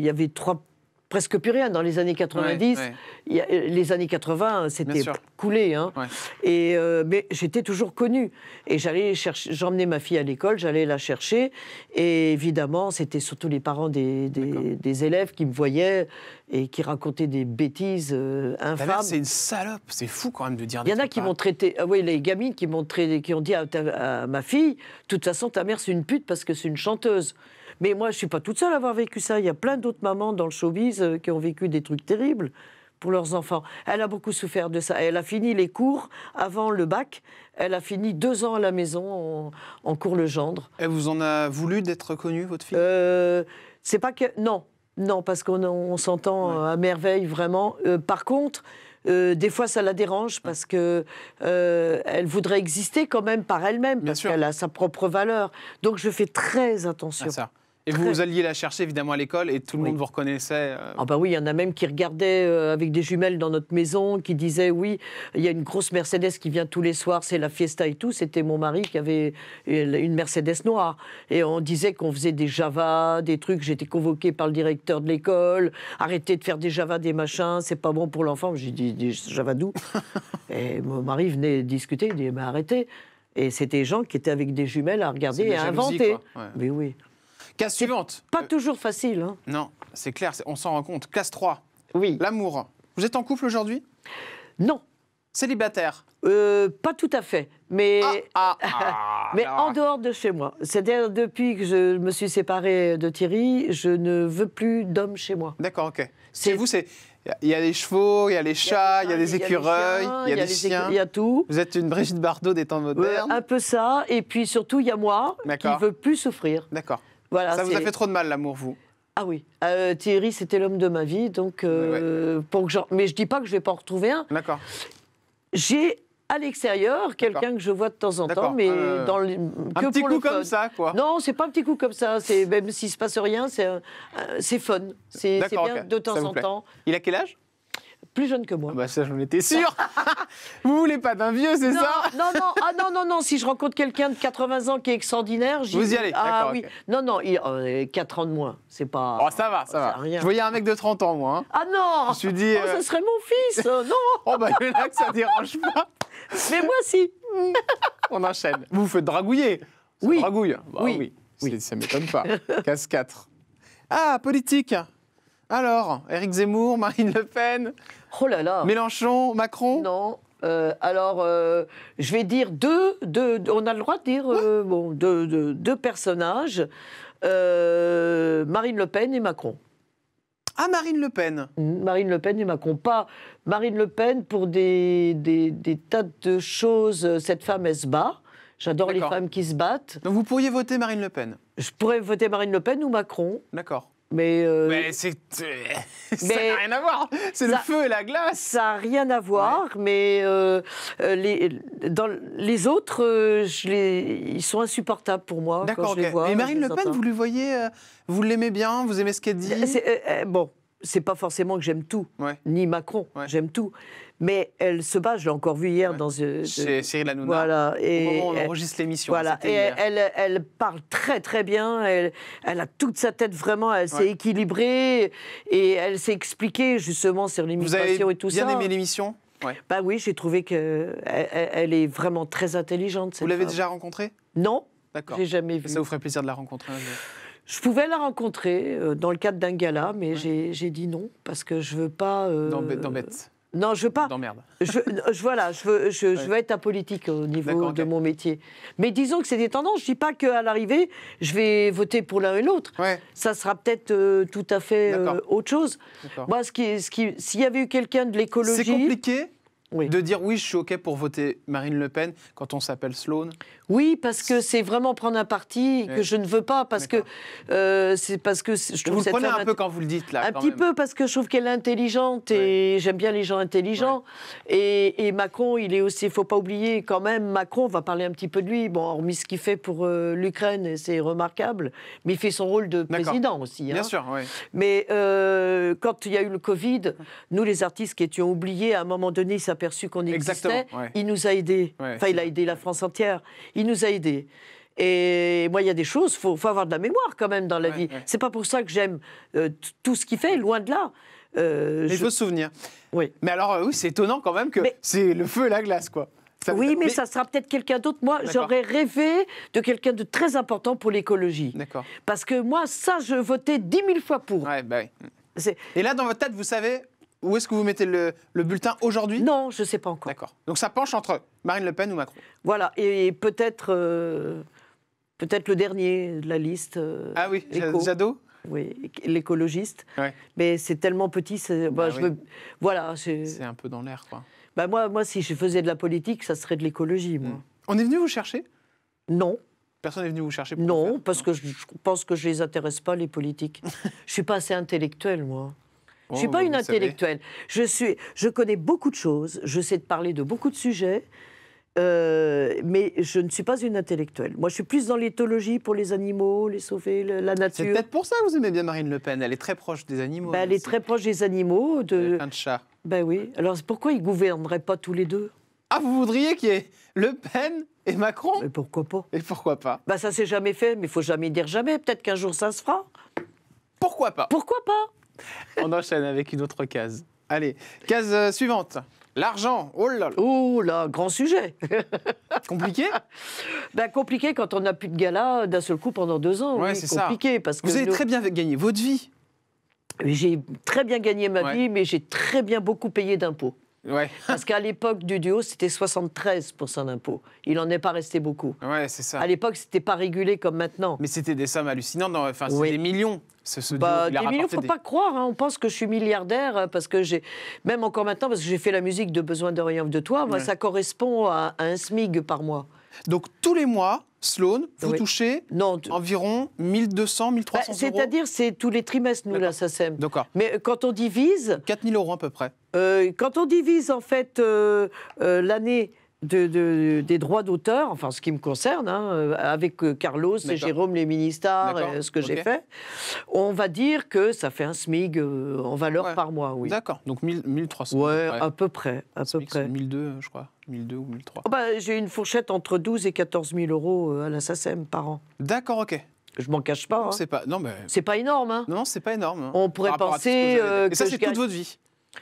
Speaker 2: y avait trois presque plus rien. Dans les années 90, euh, les années 80, euh, c'était coulé. Hein. Et, euh, mais j'étais toujours connue. Et j'allais chercher, j'emmenais ma fille à l'école, j'allais la chercher. Et évidemment, c'était surtout les parents des, élèves qui me voyaient et qui racontaient des bêtises
Speaker 1: infâmes. C'est une salope, c'est fou quand même de dire. Il y en a qui
Speaker 2: m'ont traité, oui, les gamines qui m'ont qui ont dit à ma fille, de toute façon, ta mère c'est une pute parce que c'est une chanteuse. Mais moi, je ne suis pas toute seule à avoir vécu ça. Il y a plein d'autres mamans dans le showbiz euh, qui ont vécu des trucs terribles pour leurs enfants. Elle a beaucoup souffert de ça. Elle a fini les cours avant le bac. Elle a fini deux ans à la maison en, cours le gendre. Elle
Speaker 1: vous en a voulu d'être connue, votre fille euh,
Speaker 2: C'est pas que non, non, parce qu'on s'entend euh, à merveille vraiment. par contre. des fois, ça la dérange parce que elle voudrait exister quand même par elle-même, parce qu'elle a sa propre valeur. Donc, je fais très ah, attention.
Speaker 1: À ça. Et vous, alliez la chercher évidemment à l'école et tout le monde vous reconnaissait euh.
Speaker 2: Ah bah oui, il y en a même qui regardaient euh, avec des jumelles dans notre maison, qui disaient oui, il y a une grosse Mercedes qui vient tous les soirs, c'est la fiesta et tout. C'était mon mari qui avait une Mercedes noire. Et on disait qu'on faisait des Java, des trucs. J'étais convoquée par le directeur de l'école, arrêtez de faire des Java, des machins, c'est pas bon pour l'enfant. J'ai dit des Java d'où Et mon mari venait discuter, il dit mais arrêtez. Et c'était des gens qui étaient avec des jumelles à regarder et à inventer.
Speaker 1: Mais oui. Case suivante. Pas toujours facile. Hein. Non, c'est clair, on s'en rend compte. Case 3. Oui. L'amour. Vous êtes en couple aujourd'hui Non. Célibataire euh, Pas tout à fait, mais, ah, ah. mais en dehors de chez
Speaker 2: moi. C'est-à-dire, depuis que je me suis séparée de Thierry, je ne veux plus d'hommes chez moi.
Speaker 1: D'accord, ok. Chez vous, c'est. Il y a les chevaux, il y a les chats, il y a des écureuils, il y a des chiens. Il y a tout. Vous êtes une Brigitte Bardot des temps modernes.
Speaker 2: un peu ça. Et puis surtout, il y a moi qui ne veux
Speaker 1: plus souffrir. D'accord ça vous a fait trop de mal, l'amour, vous
Speaker 2: ah oui, euh, Thierry, c'était l'homme de ma vie, donc euh, je... mais je dis pas que je vais pas en retrouver un. D'accord. J'ai à l'extérieur, quelqu'un que je vois de temps en temps, mais euh, dans le... un petit coup comme ça, quoi. Non, c'est pas un petit coup comme ça. C'est même s'il se passe rien, c'est c'est fun. C'est bien de temps en temps.
Speaker 1: Il a quel âge plus jeune que moi. Ah bah ça, j'en étais sûr. Vous voulez pas d'un vieux, c'est ça Non, non, ah
Speaker 2: non, non, non. Si je rencontre quelqu'un de 80 ans qui est extraordinaire,
Speaker 1: j'y Vous y allez Ah oui.
Speaker 2: Non, non, il, a 4 euh, ans de moins. C'est pas. Oh, ça va, ça, va. Je voyais
Speaker 1: un mec de 30 ans, moi. Hein.
Speaker 3: Ah non Je me suis dit. Oh, ce euh, serait mon fils euh, Non Oh, bah là que ça dérange
Speaker 1: pas. Mais moi, si. On enchaîne. Vous vous faites dragouiller. oui. Dragouille. Bah oui. oui. Ça m'étonne pas. Casse 4. Ah, politique alors, Éric Zemmour, Marine Le Pen Oh là là Mélenchon, Macron Non.
Speaker 2: Euh, alors, euh, je vais dire deux, deux, on a le droit de dire euh, bon, deux, deux, personnages, Marine Le Pen et Macron. Ah, Marine Le Pen Marine Le Pen et Macron. Pas Marine Le Pen pour des, des tas de choses. Cette femme, elle se bat. J'adore les femmes qui se battent. Donc vous pourriez voter Marine Le Pen Je pourrais voter Marine Le Pen ou Macron. D'accord.
Speaker 1: Mais, euh, mais, ça
Speaker 3: n'a
Speaker 2: rien à voir. C'est le feu et la glace. Ça n'a rien à voir, mais euh, euh, les, dans, les autres, je les, ils sont insupportables pour moi. D'accord, vois. – Et Marine Le Pen, vous lui voyez, vous l'aimez bien, vous aimez ce qu'elle dit Bon, c'est pas forcément que j'aime tout, ni Macron, j'aime tout mais elle se bat, je l'ai encore vue hier dans... Euh, Chez Cyril Hanouna, voilà, et au moment où on enregistre l'émission. Voilà, et Elle, parle très très bien, elle, a toute sa tête vraiment, elle s'est équilibrée, et elle s'est expliquée justement sur l'immigration et tout bien bien aimé l'émission Ouais. Bah oui, j'ai trouvé qu'elle e, elle est vraiment très intelligente. Vous l'avez déjà rencontrée Non. D'accord. J'ai
Speaker 1: jamais vu. Ça vous ferait plaisir de la rencontrer
Speaker 2: je... je pouvais la rencontrer euh, dans le cadre d'un gala, mais j'ai dit non parce que je veux pas. Euh, D'embête. Non, je veux pas. Euh, je, voilà, je veux, je, je être au niveau de mon métier. Mais disons que c'est des tendances. Je dis pas qu'à l'arrivée, je vais voter pour l'un et l'autre. Ça sera peut-être euh, tout à fait euh, autre
Speaker 1: chose. Moi, ce qui, ce qui, s'il y avait eu quelqu'un de l'écologie. C'est compliqué de dire oui, je suis OK pour voter Marine Le Pen quand on s'appelle Sloan Oui, parce que c'est vraiment prendre un parti que je ne veux pas, parce que euh, c'est parce que je trouve Vous le prenez un peu quand vous le dites là. Un
Speaker 2: petit peu parce que je trouve qu'elle est intelligente et j'aime bien les gens intelligents. Et, Macron, il est aussi, Il ne faut pas oublier quand même, Macron, on va parler un petit peu de lui, bon, hormis ce qu'il fait pour euh, l'Ukraine, c'est remarquable, mais il fait son rôle de président aussi. Hein. Bien sûr, oui. Mais euh, quand il y a eu le Covid, nous les artistes qui étions oubliés, à un moment donné, ça qu'on existait. exactement Il nous a aidés. enfin, il a aidé la France entière. Il nous a aidés. Et moi, il y a des choses, il faut, avoir de la mémoire quand même dans la vie. C'est pas pour ça que j'aime euh, tout ce qu'il fait,
Speaker 1: loin de là. Euh, je... Il faut se souvenir. Oui. Mais alors, euh, oui, c'est étonnant quand même que c'est le feu et la glace, quoi. oui, mais, ça sera peut-être quelqu'un d'autre. Moi, j'aurais rêvé de quelqu'un de très important pour l'écologie. D'accord. Parce que moi, ça, je votais 10 000 fois pour. Ouais, bah oui. Et là, dans votre tête, vous savez, où est-ce que vous mettez le, bulletin aujourd'hui Non, je ne sais pas encore. D'accord. Donc ça penche entre Marine Le Pen ou Macron. Voilà, et peut-être euh, peut-être
Speaker 2: le dernier de la liste. Euh, ah oui, Zado oui, l'écologiste. Mais c'est tellement petit. Bah, bah je veux, voilà. C'est un peu dans l'air, quoi. Bah moi, moi, si je faisais de la politique, ça serait de l'écologie, hmm. On est venu vous chercher Non. Personne n'est venu vous chercher Non, parce que je, pense que je ne les intéresse pas, les politiques. je ne suis pas assez intellectuelle, moi.
Speaker 3: Je oh, ne suis pas une intellectuelle.
Speaker 2: Je, suis, je connais beaucoup de choses, je sais de parler de beaucoup de sujets, euh, mais je ne suis pas une intellectuelle. Moi, je suis plus dans l'éthologie pour les animaux, les sauver, la nature. C'est peut-être
Speaker 1: pour ça que vous aimez bien Marine Le Pen. Elle est très proche des animaux. Ben,
Speaker 2: elle est très proche des animaux. De... Un chat. Ben oui. Alors pourquoi ils gouverneraient pas tous les deux
Speaker 1: Ah, vous voudriez qu'il y ait Le Pen et Macron Mais pourquoi pas Et pourquoi pas ben,
Speaker 2: ça s'est jamais fait, mais il faut jamais dire jamais. Peut-être qu'un jour ça se fera.
Speaker 1: Pourquoi pas Pourquoi pas On enchaîne avec une autre case. Allez, case euh, suivante. L'argent, oh là là. Oh là, grand sujet. compliqué ben, Compliqué quand on n'a plus de gala
Speaker 2: d'un seul coup pendant deux ans. oui, c'est compliqué ça. Parce que Vous avez très bien
Speaker 1: gagné votre vie. J'ai
Speaker 2: très bien gagné ma vie, mais j'ai très bien beaucoup payé d'impôts. Parce qu'à l'époque du duo, c'était 73% d'impôts. Il n'en est pas resté beaucoup. Ouais, c'est ça. À l'époque, c'était pas régulé
Speaker 1: comme maintenant. Mais c'était des sommes hallucinantes. Enfin, c'est des millions. Ce, ce bah, faut pas
Speaker 2: croire. Hein. On pense que je suis milliardaire euh, parce que j'ai, même encore maintenant, parce que j'ai fait la musique de Besoin de rien de toi. ça correspond à un SMIG par mois.
Speaker 1: Donc tous les mois, Sloan, vous touchez
Speaker 2: environ 1200, 1300 bah, euros. C'est-à-dire, c'est tous les trimestres, nous, la SACEM. D'accord. Mais
Speaker 1: euh, quand on divise. 4000 euros à peu près.
Speaker 2: Euh, quand on divise, en fait, euh, l'année des droits d'auteur, enfin ce qui me concerne, hein, euh, avec euh, Carlos et Jérôme, les ministères, euh, ce que j'ai fait, on va dire que ça fait un SMIG
Speaker 1: en valeur par mois, oui. D'accord, donc 1300. Ouais, à peu près. À peu près. 1002, je crois. 1200 ou 1003.
Speaker 2: bah, j'ai une fourchette entre 12 et 14 000 euros à la SACEM par an.
Speaker 1: D'accord, ok. Je m'en cache pas. Hein. c'est pas, non, mais... c'est pas énorme. Hein. Non, c'est pas énorme. On pourrait penser. Que, et ça, c'est toute votre vie.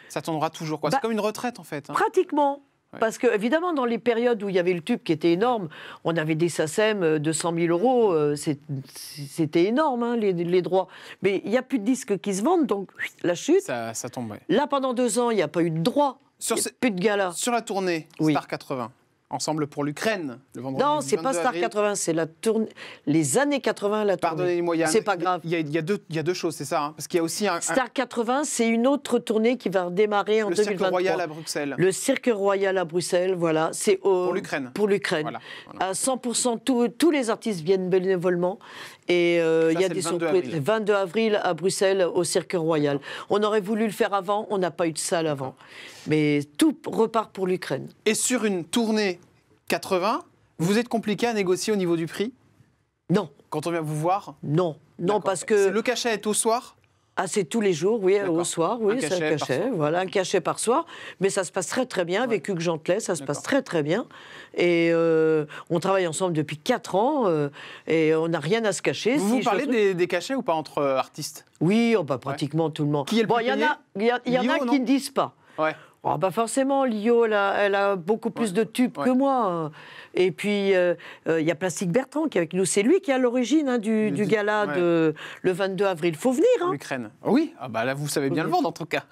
Speaker 1: Ça tournera toujours. Quoi. c'est bah comme une retraite, en fait. Pratiquement.
Speaker 2: Parce que, évidemment, dans les périodes où il y avait le tube qui était énorme, on avait des SACEM euh, de 100 000 euros, euh, c'était énorme, hein, les, droits. Mais il n'y a plus de disques qui se vendent, donc
Speaker 1: la chute. Ça, tombe, Là, pendant deux ans, il n'y a pas eu de droits. Sur plus de gala. Sur la tournée oui. 80, Ensemble pour l'Ukraine, le vendredi Non, c'est pas Star 80, c'est la tournée... les années 80, la tournée. Pardonnez-moi, c'est pas grave. Il y, y, a deux choses, c'est ça, hein. parce qu'il y a aussi un, Star 80,
Speaker 2: c'est une autre tournée qui va redémarrer en 2023. Le Cirque Royal à Bruxelles. Le Cirque Royal à Bruxelles, voilà, c'est pour l'Ukraine. Pour l'Ukraine. À 100%, tous les artistes viennent bénévolement et euh, il y a des surprises. Le 22 avril à Bruxelles au Cirque Royal. On aurait voulu le faire avant, on n'a pas eu de salle avant. Mais tout repart pour l'Ukraine. Et
Speaker 1: sur une tournée 80, vous êtes compliqué à négocier au niveau du prix Non. Quand on vient vous voir Non, non parce que... Le cachet est au soir ah, c'est tous les jours, oui,
Speaker 2: au soir, oui, c'est un cachet, voilà, un cachet par soir. Mais ça se passe très très bien avec ouais. Hugues Gentelet, ça se passe très très bien. Et euh, on travaille ensemble depuis 4 ans euh, et on n'a rien à se cacher. Vous, si vous parlez
Speaker 1: des, cachets ou pas entre euh, artistes Oui, on oh, bah, pratiquement tout le monde. Qui est le Il y en a, y a qui ne disent pas. Ouais.
Speaker 2: Oh bah forcément, Lio, elle a, beaucoup plus de tubes que moi. Hein. Et puis, euh, euh, il y a Plastique Bertrand qui est avec nous. C'est lui qui est à l'origine hein, du, gala de, le 22 avril. Faut venir. Hein. L'Ukraine. Ah oui, ah bah là, vous savez bien le vendre en tout cas.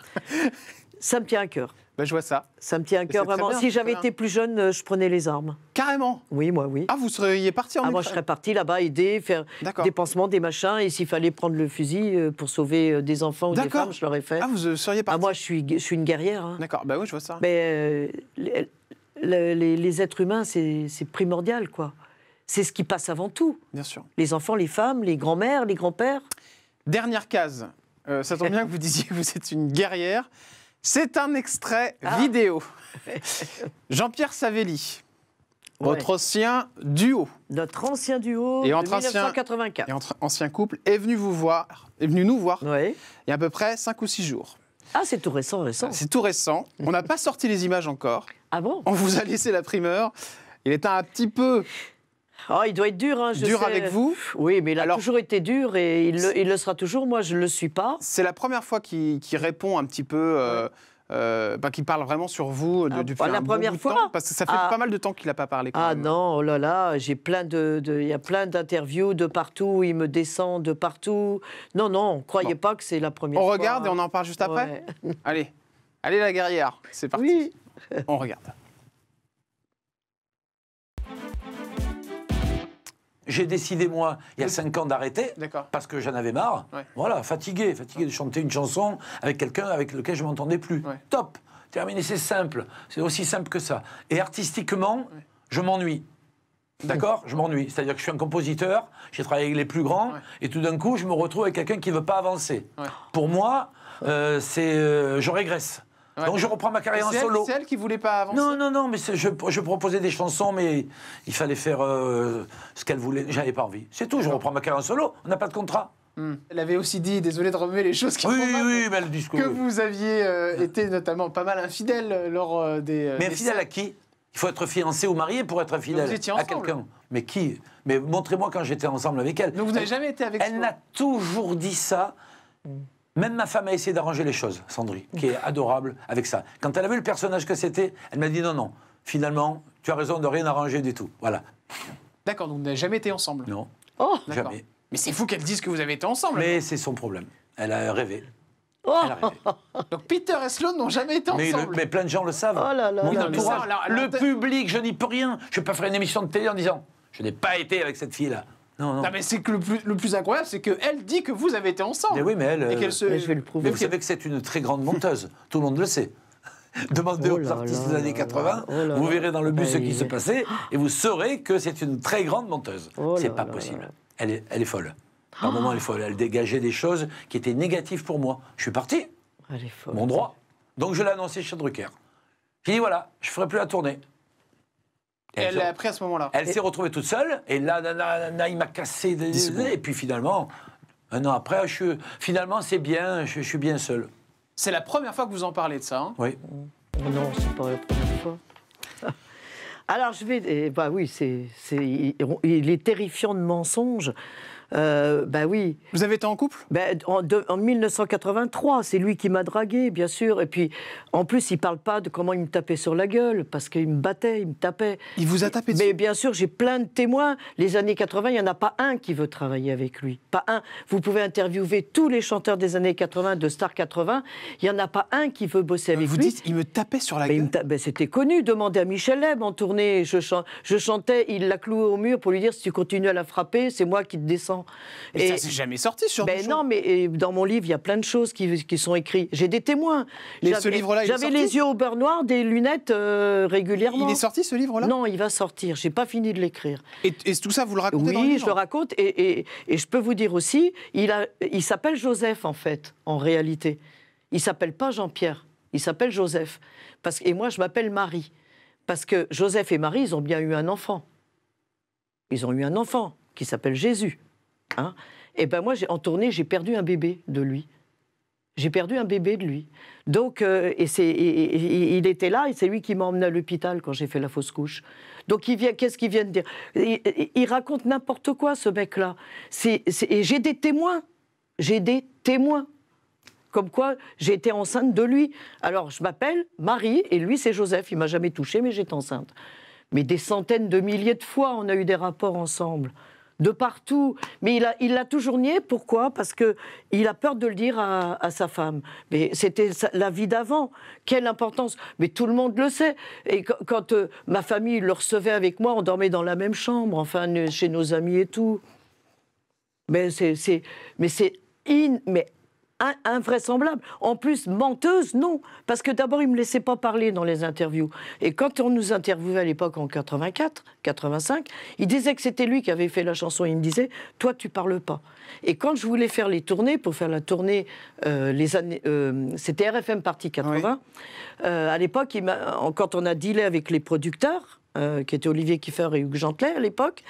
Speaker 2: Ça me tient à cœur. Ben, je vois ça. Ça me tient à cœur vraiment. si j'avais été plus jeune, euh, je prenais les armes. Carrément Oui, moi, oui. Ah, vous seriez parti en ah, Moi, je serais parti là-bas, aider, faire des pansements, des machins. Et s'il fallait prendre le fusil euh, pour sauver euh, des enfants ou des femmes, je
Speaker 1: l'aurais fait. Ah, vous seriez ah, parti ah, Moi, je suis, je suis une guerrière. Hein. D'accord, ben oui, je vois ça.
Speaker 2: Mais les, êtres humains, c'est primordial, quoi. C'est ce qui passe avant tout.
Speaker 1: Bien sûr. Les enfants, les femmes, les grands-mères, les grands-pères. Dernière case. ça tombe bien que vous disiez que vous êtes une guerrière. C'est un extrait ah. vidéo. Jean-Pierre Savelli, votre ancien duo. Notre ancien duo et de 1984. et ancien couple est venu vous voir, est venu nous voir il y a à peu près 5 ou 6 jours. Ah, c'est tout récent, récent. Ah, c'est tout récent. On n'a pas sorti les images encore. Ah bon On vous a laissé la primeur. Il est un petit peu Oh, il doit être dur. Hein, je dur avec vous Oui, mais il a toujours été dur et il le, sera toujours. Moi, je ne le suis pas. C'est la première fois qu'il répond un petit peu. Euh, euh, bah, qu'il parle vraiment sur vous euh, de, ah, depuis bah, la première fois. parce que ça fait ah. pas mal de temps qu'il n'a pas parlé.
Speaker 2: ah non, oh là là, j'ai plein de, il y a plein d'interviews de partout, il me descend de partout. Non non, croyez pas que c'est la première. On regarde et hein. on en
Speaker 1: parle juste après. Allez, allez la guerrière, c'est parti. On regarde.
Speaker 3: J'ai décidé, moi, il y a 5 ans d'arrêter, parce que j'en avais marre. Voilà, fatigué, fatigué de chanter une chanson avec quelqu'un avec lequel je m'entendais plus. Top Terminé, c'est simple. C'est aussi simple que ça. Et artistiquement, je m'ennuie. D'accord Je m'ennuie. C'est-à-dire que je suis un compositeur, j'ai travaillé avec les plus grands, et tout d'un coup, je me retrouve avec quelqu'un qui ne veut pas avancer. Pour moi, euh, c'est, euh, je régresse. Donc je reprends ma carrière en solo. C'est elle qui voulait pas avancer. Non, non, non, mais je, proposais des chansons, mais il fallait faire euh, ce qu'elle voulait. J'avais pas envie. C'est tout, je reprends ma carrière en solo. On n'a pas de contrat. Hmm. Elle avait aussi dit, désolé de remuer les choses qui oui, oui, oui, mais elle
Speaker 1: que vous aviez euh, été notamment pas mal infidèle euh, lors des. mais infidèle à
Speaker 3: qui Il faut être fiancé ou marié pour être infidèle à quelqu'un. Mais qui Mais montrez-moi quand j'étais ensemble avec elle. Donc vous n'avez jamais été avec Elle n'a toujours dit ça. Même ma femme a essayé d'arranger les choses, Sandry, qui est adorable avec ça. Quand elle a vu le personnage que c'était, elle m'a dit non, non, finalement, tu as raison de rien arranger du tout. Voilà. D'accord, donc vous jamais été ensemble Non. Oh Jamais. Mais c'est fou qu'elle dise que vous avez été ensemble. Mais c'est son problème. Elle a rêvé. Oh elle a rêvé. Donc Peter
Speaker 1: et Sloan n'ont jamais été ensemble.
Speaker 3: mais plein de gens le savent. Oh là là le public, je n'y peux rien. Je ne peux pas faire une émission de télé en disant je n'ai pas été avec cette fille-là. Non, mais c'est que le plus, incroyable, c'est qu'elle dit que vous avez été ensemble. Mais oui, mais elle. Et je vais le prouver. Mais vous savez que c'est une très grande menteuse. Tout le monde le sait. Demandez oh aux artistes des années 80, vous verrez dans le bus ce qui se bah, passait et vous saurez que c'est une très grande menteuse. Oh c'est pas possible. Elle est, elle est folle. Par moment, elle est folle. Elle dégageait des choses qui étaient négatives pour moi. Je suis parti. Elle est folle. Mon droit. Donc je l'ai annoncé chez Drucker. J'ai dit voilà, je ferai plus la tournée. Elle, après à ce moment-là. Elle s'est retrouvée toute seule, et là, il m'a cassé des, Et puis finalement, un an après, finalement, c'est bien, je, suis bien seul. C'est la première fois que vous en parlez de ça, hein Oui. Non, c'est pas la première fois.
Speaker 2: Alors, je vais. Eh, bah oui, c'est, il est terrifiant de mensonges ben oui. Vous avez été en couple bah, en, 1983, c'est lui qui m'a draguée, bien sûr. Et puis, en plus, il parle pas de comment il me tapait sur la gueule, parce qu'il me battait, il me tapait. Il vous a tapé dessus Mais bien sûr, j'ai plein de témoins. Les années 80, il n'y en a pas un qui veut travailler avec lui. Pas un. Vous pouvez interviewer tous les chanteurs des années 80, de Star 80, il n'y en a pas un qui veut bosser avec vous lui. Vous dites, il me tapait sur la gueule C'était connu, demandez à Michel Leb en tournée. Je, je chantais, il l'a cloué au mur pour lui dire, si tu continues à la frapper, c'est moi qui te descends et ça s'est jamais sorti sur ben Non, mais dans mon livre, il y a plein de choses qui, qui sont écrites. J'ai des témoins. ce livre-là, J'avais les yeux au beurre noir, des lunettes euh, régulièrement. Il est sorti ce livre-là Non, il va sortir. J'ai pas fini de l'écrire. Et, tout ça, vous le racontez oui, dans livre Oui, je le raconte. Et, je peux vous dire aussi, il, il s'appelle Joseph, en fait, en réalité. Il s'appelle pas Jean-Pierre. Il s'appelle Joseph. Parce, et moi, je m'appelle Marie. Parce que Joseph et Marie, ils ont bien eu un enfant. Ils ont eu un enfant qui s'appelle Jésus et hein. eh ben moi, en tournée, j'ai perdu un bébé de lui. J'ai perdu un bébé de lui. Donc, euh, et c'est, il était là, et c'est lui qui m'a emmené à l'hôpital quand j'ai fait la fausse couche. Donc, il vient, qu'est-ce qu'il vient de dire il, raconte n'importe quoi, ce mec-là. et j'ai des témoins. J'ai des témoins. Comme quoi, j'ai été enceinte de lui. Alors, je m'appelle Marie, et lui, c'est Joseph. Il m'a jamais touchée, mais j'étais enceinte. Mais des centaines de milliers de fois, on a eu des rapports ensemble de partout. Mais il l'a il toujours nié. Pourquoi Parce qu'il a peur de le dire à, sa femme. Mais c'était la vie d'avant. Quelle importance Mais tout le monde le sait. Et quand, euh, ma famille le recevait avec moi, on dormait dans la même chambre, enfin chez nos amis et tout. Mais c'est mais c'est in, mais invraisemblable. En plus, menteuse, non. Parce que d'abord, il ne me laissait pas parler dans les interviews. Et quand on nous interviewait à l'époque en 84, 85, il disait que c'était lui qui avait fait la chanson. Il me disait, toi, tu parles pas. Et quand je voulais faire les tournées, pour faire la tournée, euh, euh, c'était RFM Partie 80. à l'époque, quand on a dealé avec les producteurs, euh, qui était Olivier Kiffer et Hugues Gentelet à l'époque.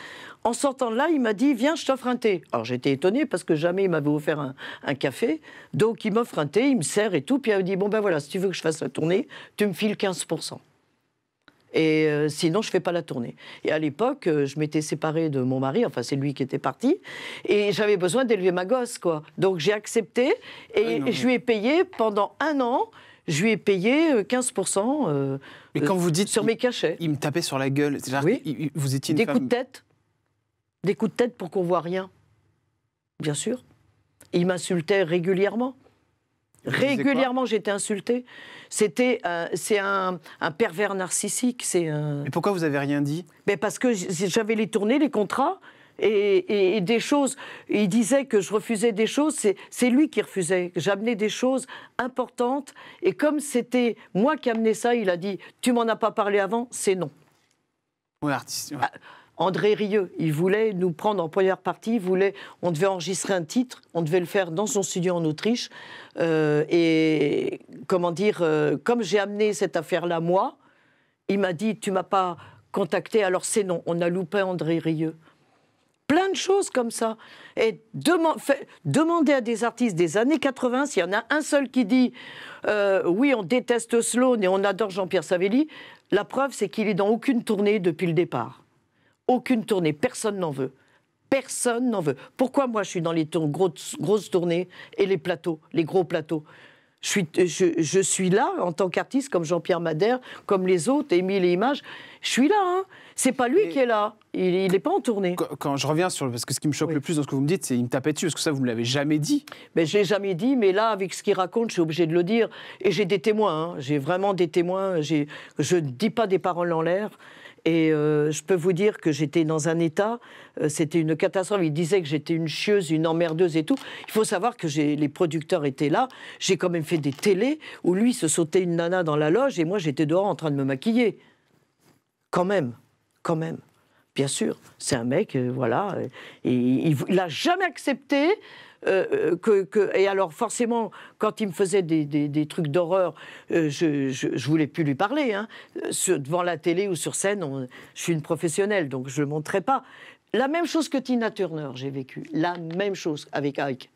Speaker 2: En sortant de là, il m'a dit Viens, je t'offre un thé. Alors j'étais étonnée parce que jamais il m'avait offert un, café. Donc il m'offre un thé, il me sert et tout. Puis il m'a dit Bon ben voilà, si tu veux que je fasse la tournée, tu me files 15%. Et euh, sinon, je fais pas la tournée. Et à l'époque, euh, je m'étais séparée de mon mari, enfin c'est lui qui était parti, et j'avais besoin d'élever ma gosse, quoi. Donc j'ai accepté et ah je lui ai payé pendant un an je lui ai payé 15% euh, euh, Mais quand euh, vous dites sur mes cachets.
Speaker 1: Il me tapait sur la gueule. vous étiez une Des coups de
Speaker 2: tête. Des coups de tête pour qu'on voit rien. Bien sûr. il m'insultait régulièrement. Régulièrement, j'étais insultée. C'était, c'est un, un, pervers narcissique. C'est.
Speaker 1: Un... Mais pourquoi vous avez rien dit
Speaker 2: Mais parce que j'avais les tournées, les contrats et, des choses. Il disait que je refusais des choses, c'est lui qui refusait. J'amenais des choses importantes et comme c'était moi qui amenais ça, il a dit Tu m'en as pas parlé avant, c'est non. artiste. Ah, André Rieu, il voulait nous prendre en première partie, voulait, on devait enregistrer un titre, on devait le faire dans son studio en Autriche. Euh, et comment dire, euh, comme j'ai amené cette affaire-là, moi, il m'a dit Tu m'as pas contacté, alors c'est non, on a loupé André Rieu plein de choses comme ça. Et demander à des artistes des années 80, s'il y en a un seul qui dit euh, oui, on déteste Sloan et on adore Jean-Pierre Savelli, la preuve, c'est qu'il est dans aucune tournée depuis le départ. Aucune tournée, personne n'en veut. Personne n'en veut. Pourquoi moi je suis dans les grosses, grosses tournées et les plateaux, les gros plateaux je suis, je, suis, là en tant qu'artiste, comme Jean-Pierre Madère, comme les autres, Émile et Images.
Speaker 1: Je suis là. Hein. C'est pas lui qui est là. Il n'est pas en tournée. Quand, je reviens sur. Parce que ce qui me choque le plus dans ce que vous me dites, c'est il me tapait dessus, parce que ça, vous ne me l'avez jamais dit. Mais ne l'ai jamais dit, mais là, avec ce qu'il raconte, je suis obligée
Speaker 2: de le dire. Et j'ai des témoins, hein. j'ai vraiment des témoins. Je ne dis pas des paroles en l'air. Et euh, je peux vous dire que j'étais dans un état, euh, c'était une catastrophe. Il disait que j'étais une chieuse, une emmerdeuse et tout. Il faut savoir que les producteurs étaient là. J'ai quand même fait des télés où lui se sautait une nana dans la loge et moi j'étais dehors en train de me maquiller. Quand même quand même. Bien sûr, c'est un mec, euh, voilà, euh, et, il l'a jamais accepté euh, que, et alors forcément, quand il me faisait des, trucs d'horreur, je, ne voulais plus lui parler. Hein. devant la télé ou sur scène, je suis une professionnelle, donc je le montrais pas. La même chose que Tina Turner, j'ai vécu. La même chose avec Ike.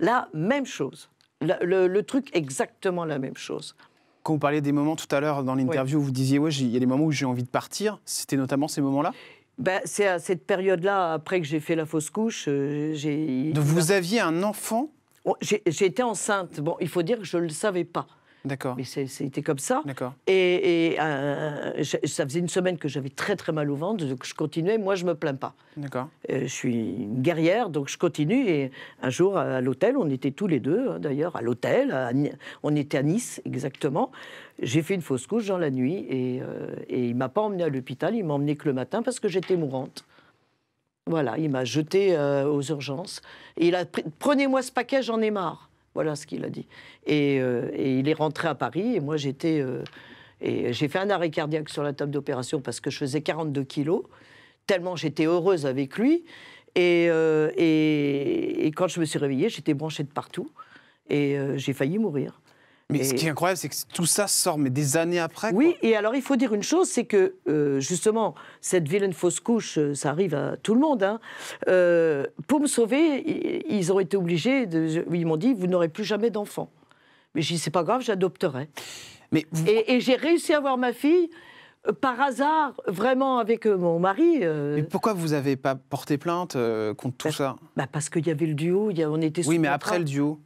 Speaker 2: La même chose. le truc
Speaker 1: exactement la même chose. Quand vous parliez des moments tout à l'heure dans l'interview, vous disiez, ouais, il y a des moments où j'ai envie de partir. C'était notamment ces moments-là bah, C'est à cette période-là, après que j'ai fait la fausse couche,
Speaker 2: euh, j'ai... vous aviez un enfant oh, J'étais enceinte. Bon, il faut dire que je ne le savais pas. D'accord. Mais c'était comme ça. D'accord. Et, euh, ça faisait une semaine que j'avais très très mal au ventre, donc je continuais. Moi, je me plains pas. D'accord. Euh, je suis une guerrière, donc je continue. Et un jour, à l'hôtel, on était tous les deux, hein, d'ailleurs, à l'hôtel. On était à Nice, exactement. J'ai fait une fausse couche dans la nuit et, il euh, et il m'a pas emmenée à l'hôpital. Il m'a emmenée que le matin parce que j'étais mourante. Voilà, il m'a jetée aux urgences. Et il a prenez-moi ce paquet, j'en ai marre. Voilà ce qu'il a dit. Euh, et, il est rentré à Paris et moi j'étais. Euh, et j'ai fait un arrêt cardiaque sur la table d'opération parce que je faisais 42 kilos, tellement j'étais heureuse avec lui. Euh, et, et, quand je me suis réveillée, j'étais branchée de partout et j'ai failli mourir. Mais ce qui est incroyable, c'est que tout ça sort mais des années après. Oui, et alors il faut dire une chose, c'est que euh, justement, cette vilaine fausse couche, euh, ça arrive à tout le monde. Hein. Euh, pour me sauver, ils ont été obligés, de... ils m'ont dit, vous n'aurez plus jamais d'enfants. Mais j'ai dit, c'est pas grave, j'adopterai. Et, j'ai réussi à avoir ma fille par hasard,
Speaker 1: vraiment avec mon mari. Mais pourquoi vous n'avez pas porté plainte contre tout ça bah Parce qu'il y avait le duo, y on était. Oui, mais après le duo.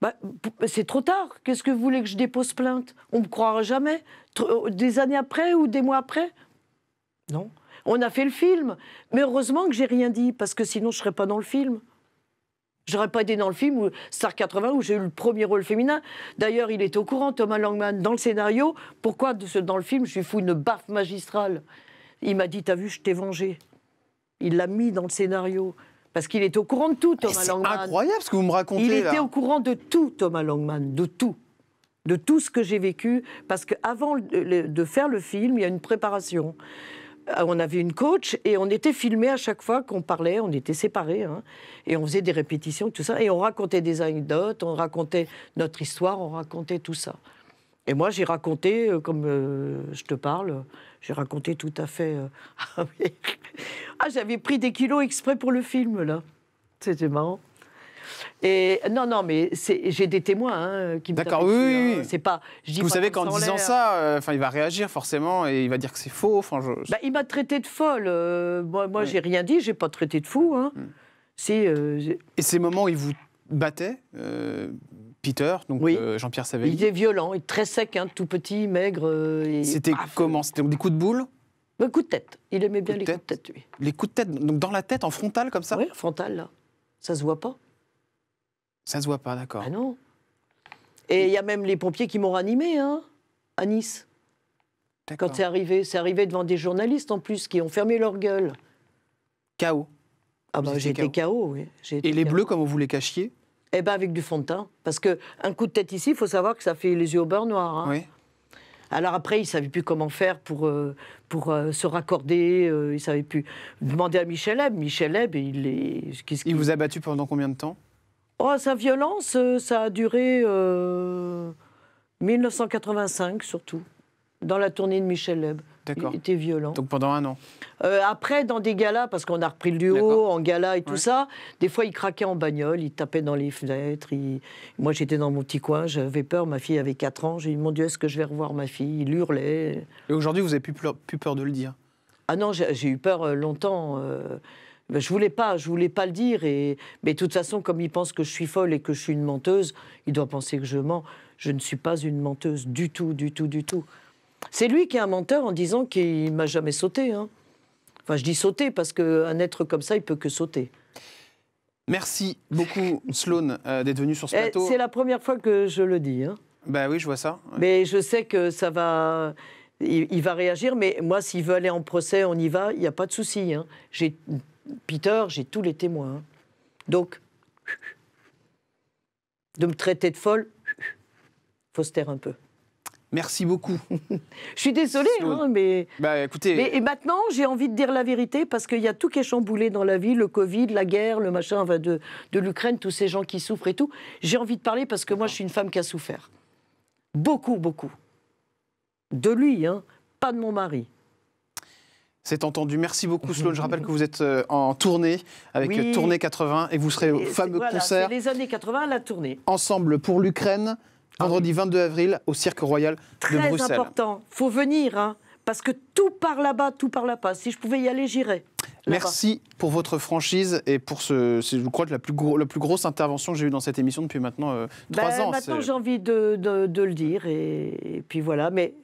Speaker 1: Bah, bah, c'est trop
Speaker 2: tard. Qu'est-ce que vous voulez que je dépose plainte On me croira jamais. Euh, des années après ou des mois après Non. On a fait le film. Mais heureusement que j'ai rien dit, parce que sinon je ne serais pas dans le film. J'aurais pas été dans le film Star 80 où j'ai eu le premier rôle féminin. D'ailleurs, il était au courant, Thomas Langman, dans le scénario. Pourquoi dans le film, je lui fous une baffe magistrale Il m'a dit T'as vu, je t'ai vengé. Il l'a mis dans le scénario. Parce qu'il était au courant de tout, Thomas
Speaker 1: Langman. C'est incroyable ce que vous me racontez. Il était au
Speaker 2: courant de tout, Thomas Langman, de tout. De tout ce que j'ai vécu. Parce qu'avant de faire le film, il y a une préparation. Euh, on avait une coach et on était filmé à chaque fois qu'on parlait, on était séparés. Hein. et on faisait des répétitions, tout ça. Et on racontait des anecdotes, on racontait notre histoire, on racontait tout ça. Et moi, j'ai raconté, euh, comme euh, je te parle, j'ai raconté tout à fait. Euh, ah, ah, j'avais pris des kilos exprès pour le film, là. C'était marrant. Et non, non, mais j'ai des témoins hein, qui
Speaker 1: me D'accord, oui, hein. oui, C'est pas. vous savez qu'en disant ça, enfin, il va réagir forcément et il va dire que c'est faux.
Speaker 2: Bah, il m'a traité de folle. moi, j'ai rien dit. J'ai pas traité de fou. Hein.
Speaker 1: Mm. et ces moments où il vous battait donc euh, Jean-Pierre Il était
Speaker 2: violent, il est très sec, hein, tout petit, maigre. Euh, C'était
Speaker 1: comment C'était des coups de boule Des coups de tête. Il aimait bien les coups de tête, Les coups de tête, donc dans la tête, en frontal comme ça Oui, frontal, là. Ça se voit pas. Ça se voit pas, d'accord. Ah non.
Speaker 2: Et il y a même les pompiers qui m'ont ranimé, hein, à Nice. Quand c'est arrivé, c'est arrivé devant des journalistes en plus qui ont fermé leur gueule. Chaos. Ah bah j'ai été oui. Et les bleus, comme vous les cachiez eh bien, avec du fond de teint. Parce qu'un coup de tête ici, il faut savoir que ça fait les yeux au beurre noir. Hein. Oui. Alors après, il ne plus comment faire pour, euh, pour euh, se raccorder. Euh, il savait plus. demander à Michel Hebb. Michel Hebb, il est.
Speaker 1: il, vous a battu pendant combien de temps
Speaker 2: Oh, sa violence, ça a duré 1985 surtout, dans la tournée de Michel Hebb. Il était violent. Donc pendant un an euh, Après, dans des galas, parce qu'on a repris le duo, en gala et tout ça, des fois, il craquait en bagnole, il tapait dans les fenêtres. Moi, j'étais dans mon petit coin, j'avais peur. Ma fille avait 4 ans. J'ai dit, mon Dieu, est-ce que je vais revoir ma fille Il hurlait. Et aujourd'hui, vous n'avez plus, peur de le dire Ah non, j'ai eu peur euh, longtemps. Euh, ben, je voulais pas, je voulais pas le dire. Et mais de toute façon, comme il pense que je suis folle et que je suis une menteuse, il doit penser que je mens. Je ne suis pas une menteuse du tout, du tout, du tout. C'est lui qui est un menteur en disant qu'il m'a jamais sauté. Hein. Enfin, je dis sauter parce qu'un être comme ça, il peut que sauter.
Speaker 1: Merci beaucoup, Sloan, euh, d'être venu sur ce eh, plateau. C'est la
Speaker 2: première fois que je le dis.
Speaker 1: Ben oui, je vois ça.
Speaker 2: Mais je sais que ça va. Il, va réagir, mais moi, s'il veut aller en procès, on y va, il n'y a pas de souci. Hein. J'ai Peter, j'ai tous les témoins. Donc, de me traiter de folle, faut se taire un peu. Merci beaucoup. je
Speaker 3: suis désolée, hein,
Speaker 2: mais. Bah, écoutez. et maintenant, j'ai envie de dire la vérité parce qu'il y a tout qui est chamboulé dans la vie le Covid, la guerre, le machin de, de l'Ukraine, tous ces gens qui souffrent et tout. J'ai envie de parler parce que moi, je suis une femme qui a souffert.
Speaker 1: Beaucoup, beaucoup. De lui, hein, pas de mon mari. C'est entendu. Merci beaucoup, Sloane. Je rappelle que vous êtes euh, en tournée avec euh, Tournée 80 et vous serez au fameux voilà, concert. Les années 80, la tournée. Ensemble pour l'Ukraine. Ah. vendredi 22 avril au Cirque Royal de Bruxelles. Très important,
Speaker 2: faut venir, hein, parce que tout par là-bas, tout par là-bas. Si je pouvais y aller, j'irais.
Speaker 1: Merci pour votre franchise et pour ce, je crois, la plus, plus grosse intervention que j'ai eue dans cette émission depuis maintenant euh, trois ben, ans. Maintenant, j'ai
Speaker 2: envie de, le dire et, et puis voilà. Mais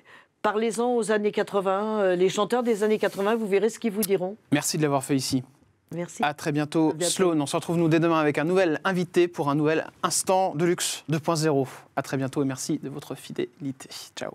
Speaker 2: parlez-en aux années 80, euh, les chanteurs des années 80, vous verrez ce qu'ils vous diront.
Speaker 1: Merci de l'avoir fait ici. Merci. À très bientôt, Sloan. On se retrouve nous dès demain avec un nouvel invité pour un nouvel instant de luxe 2.0. À très bientôt et merci de votre fidélité. Ciao.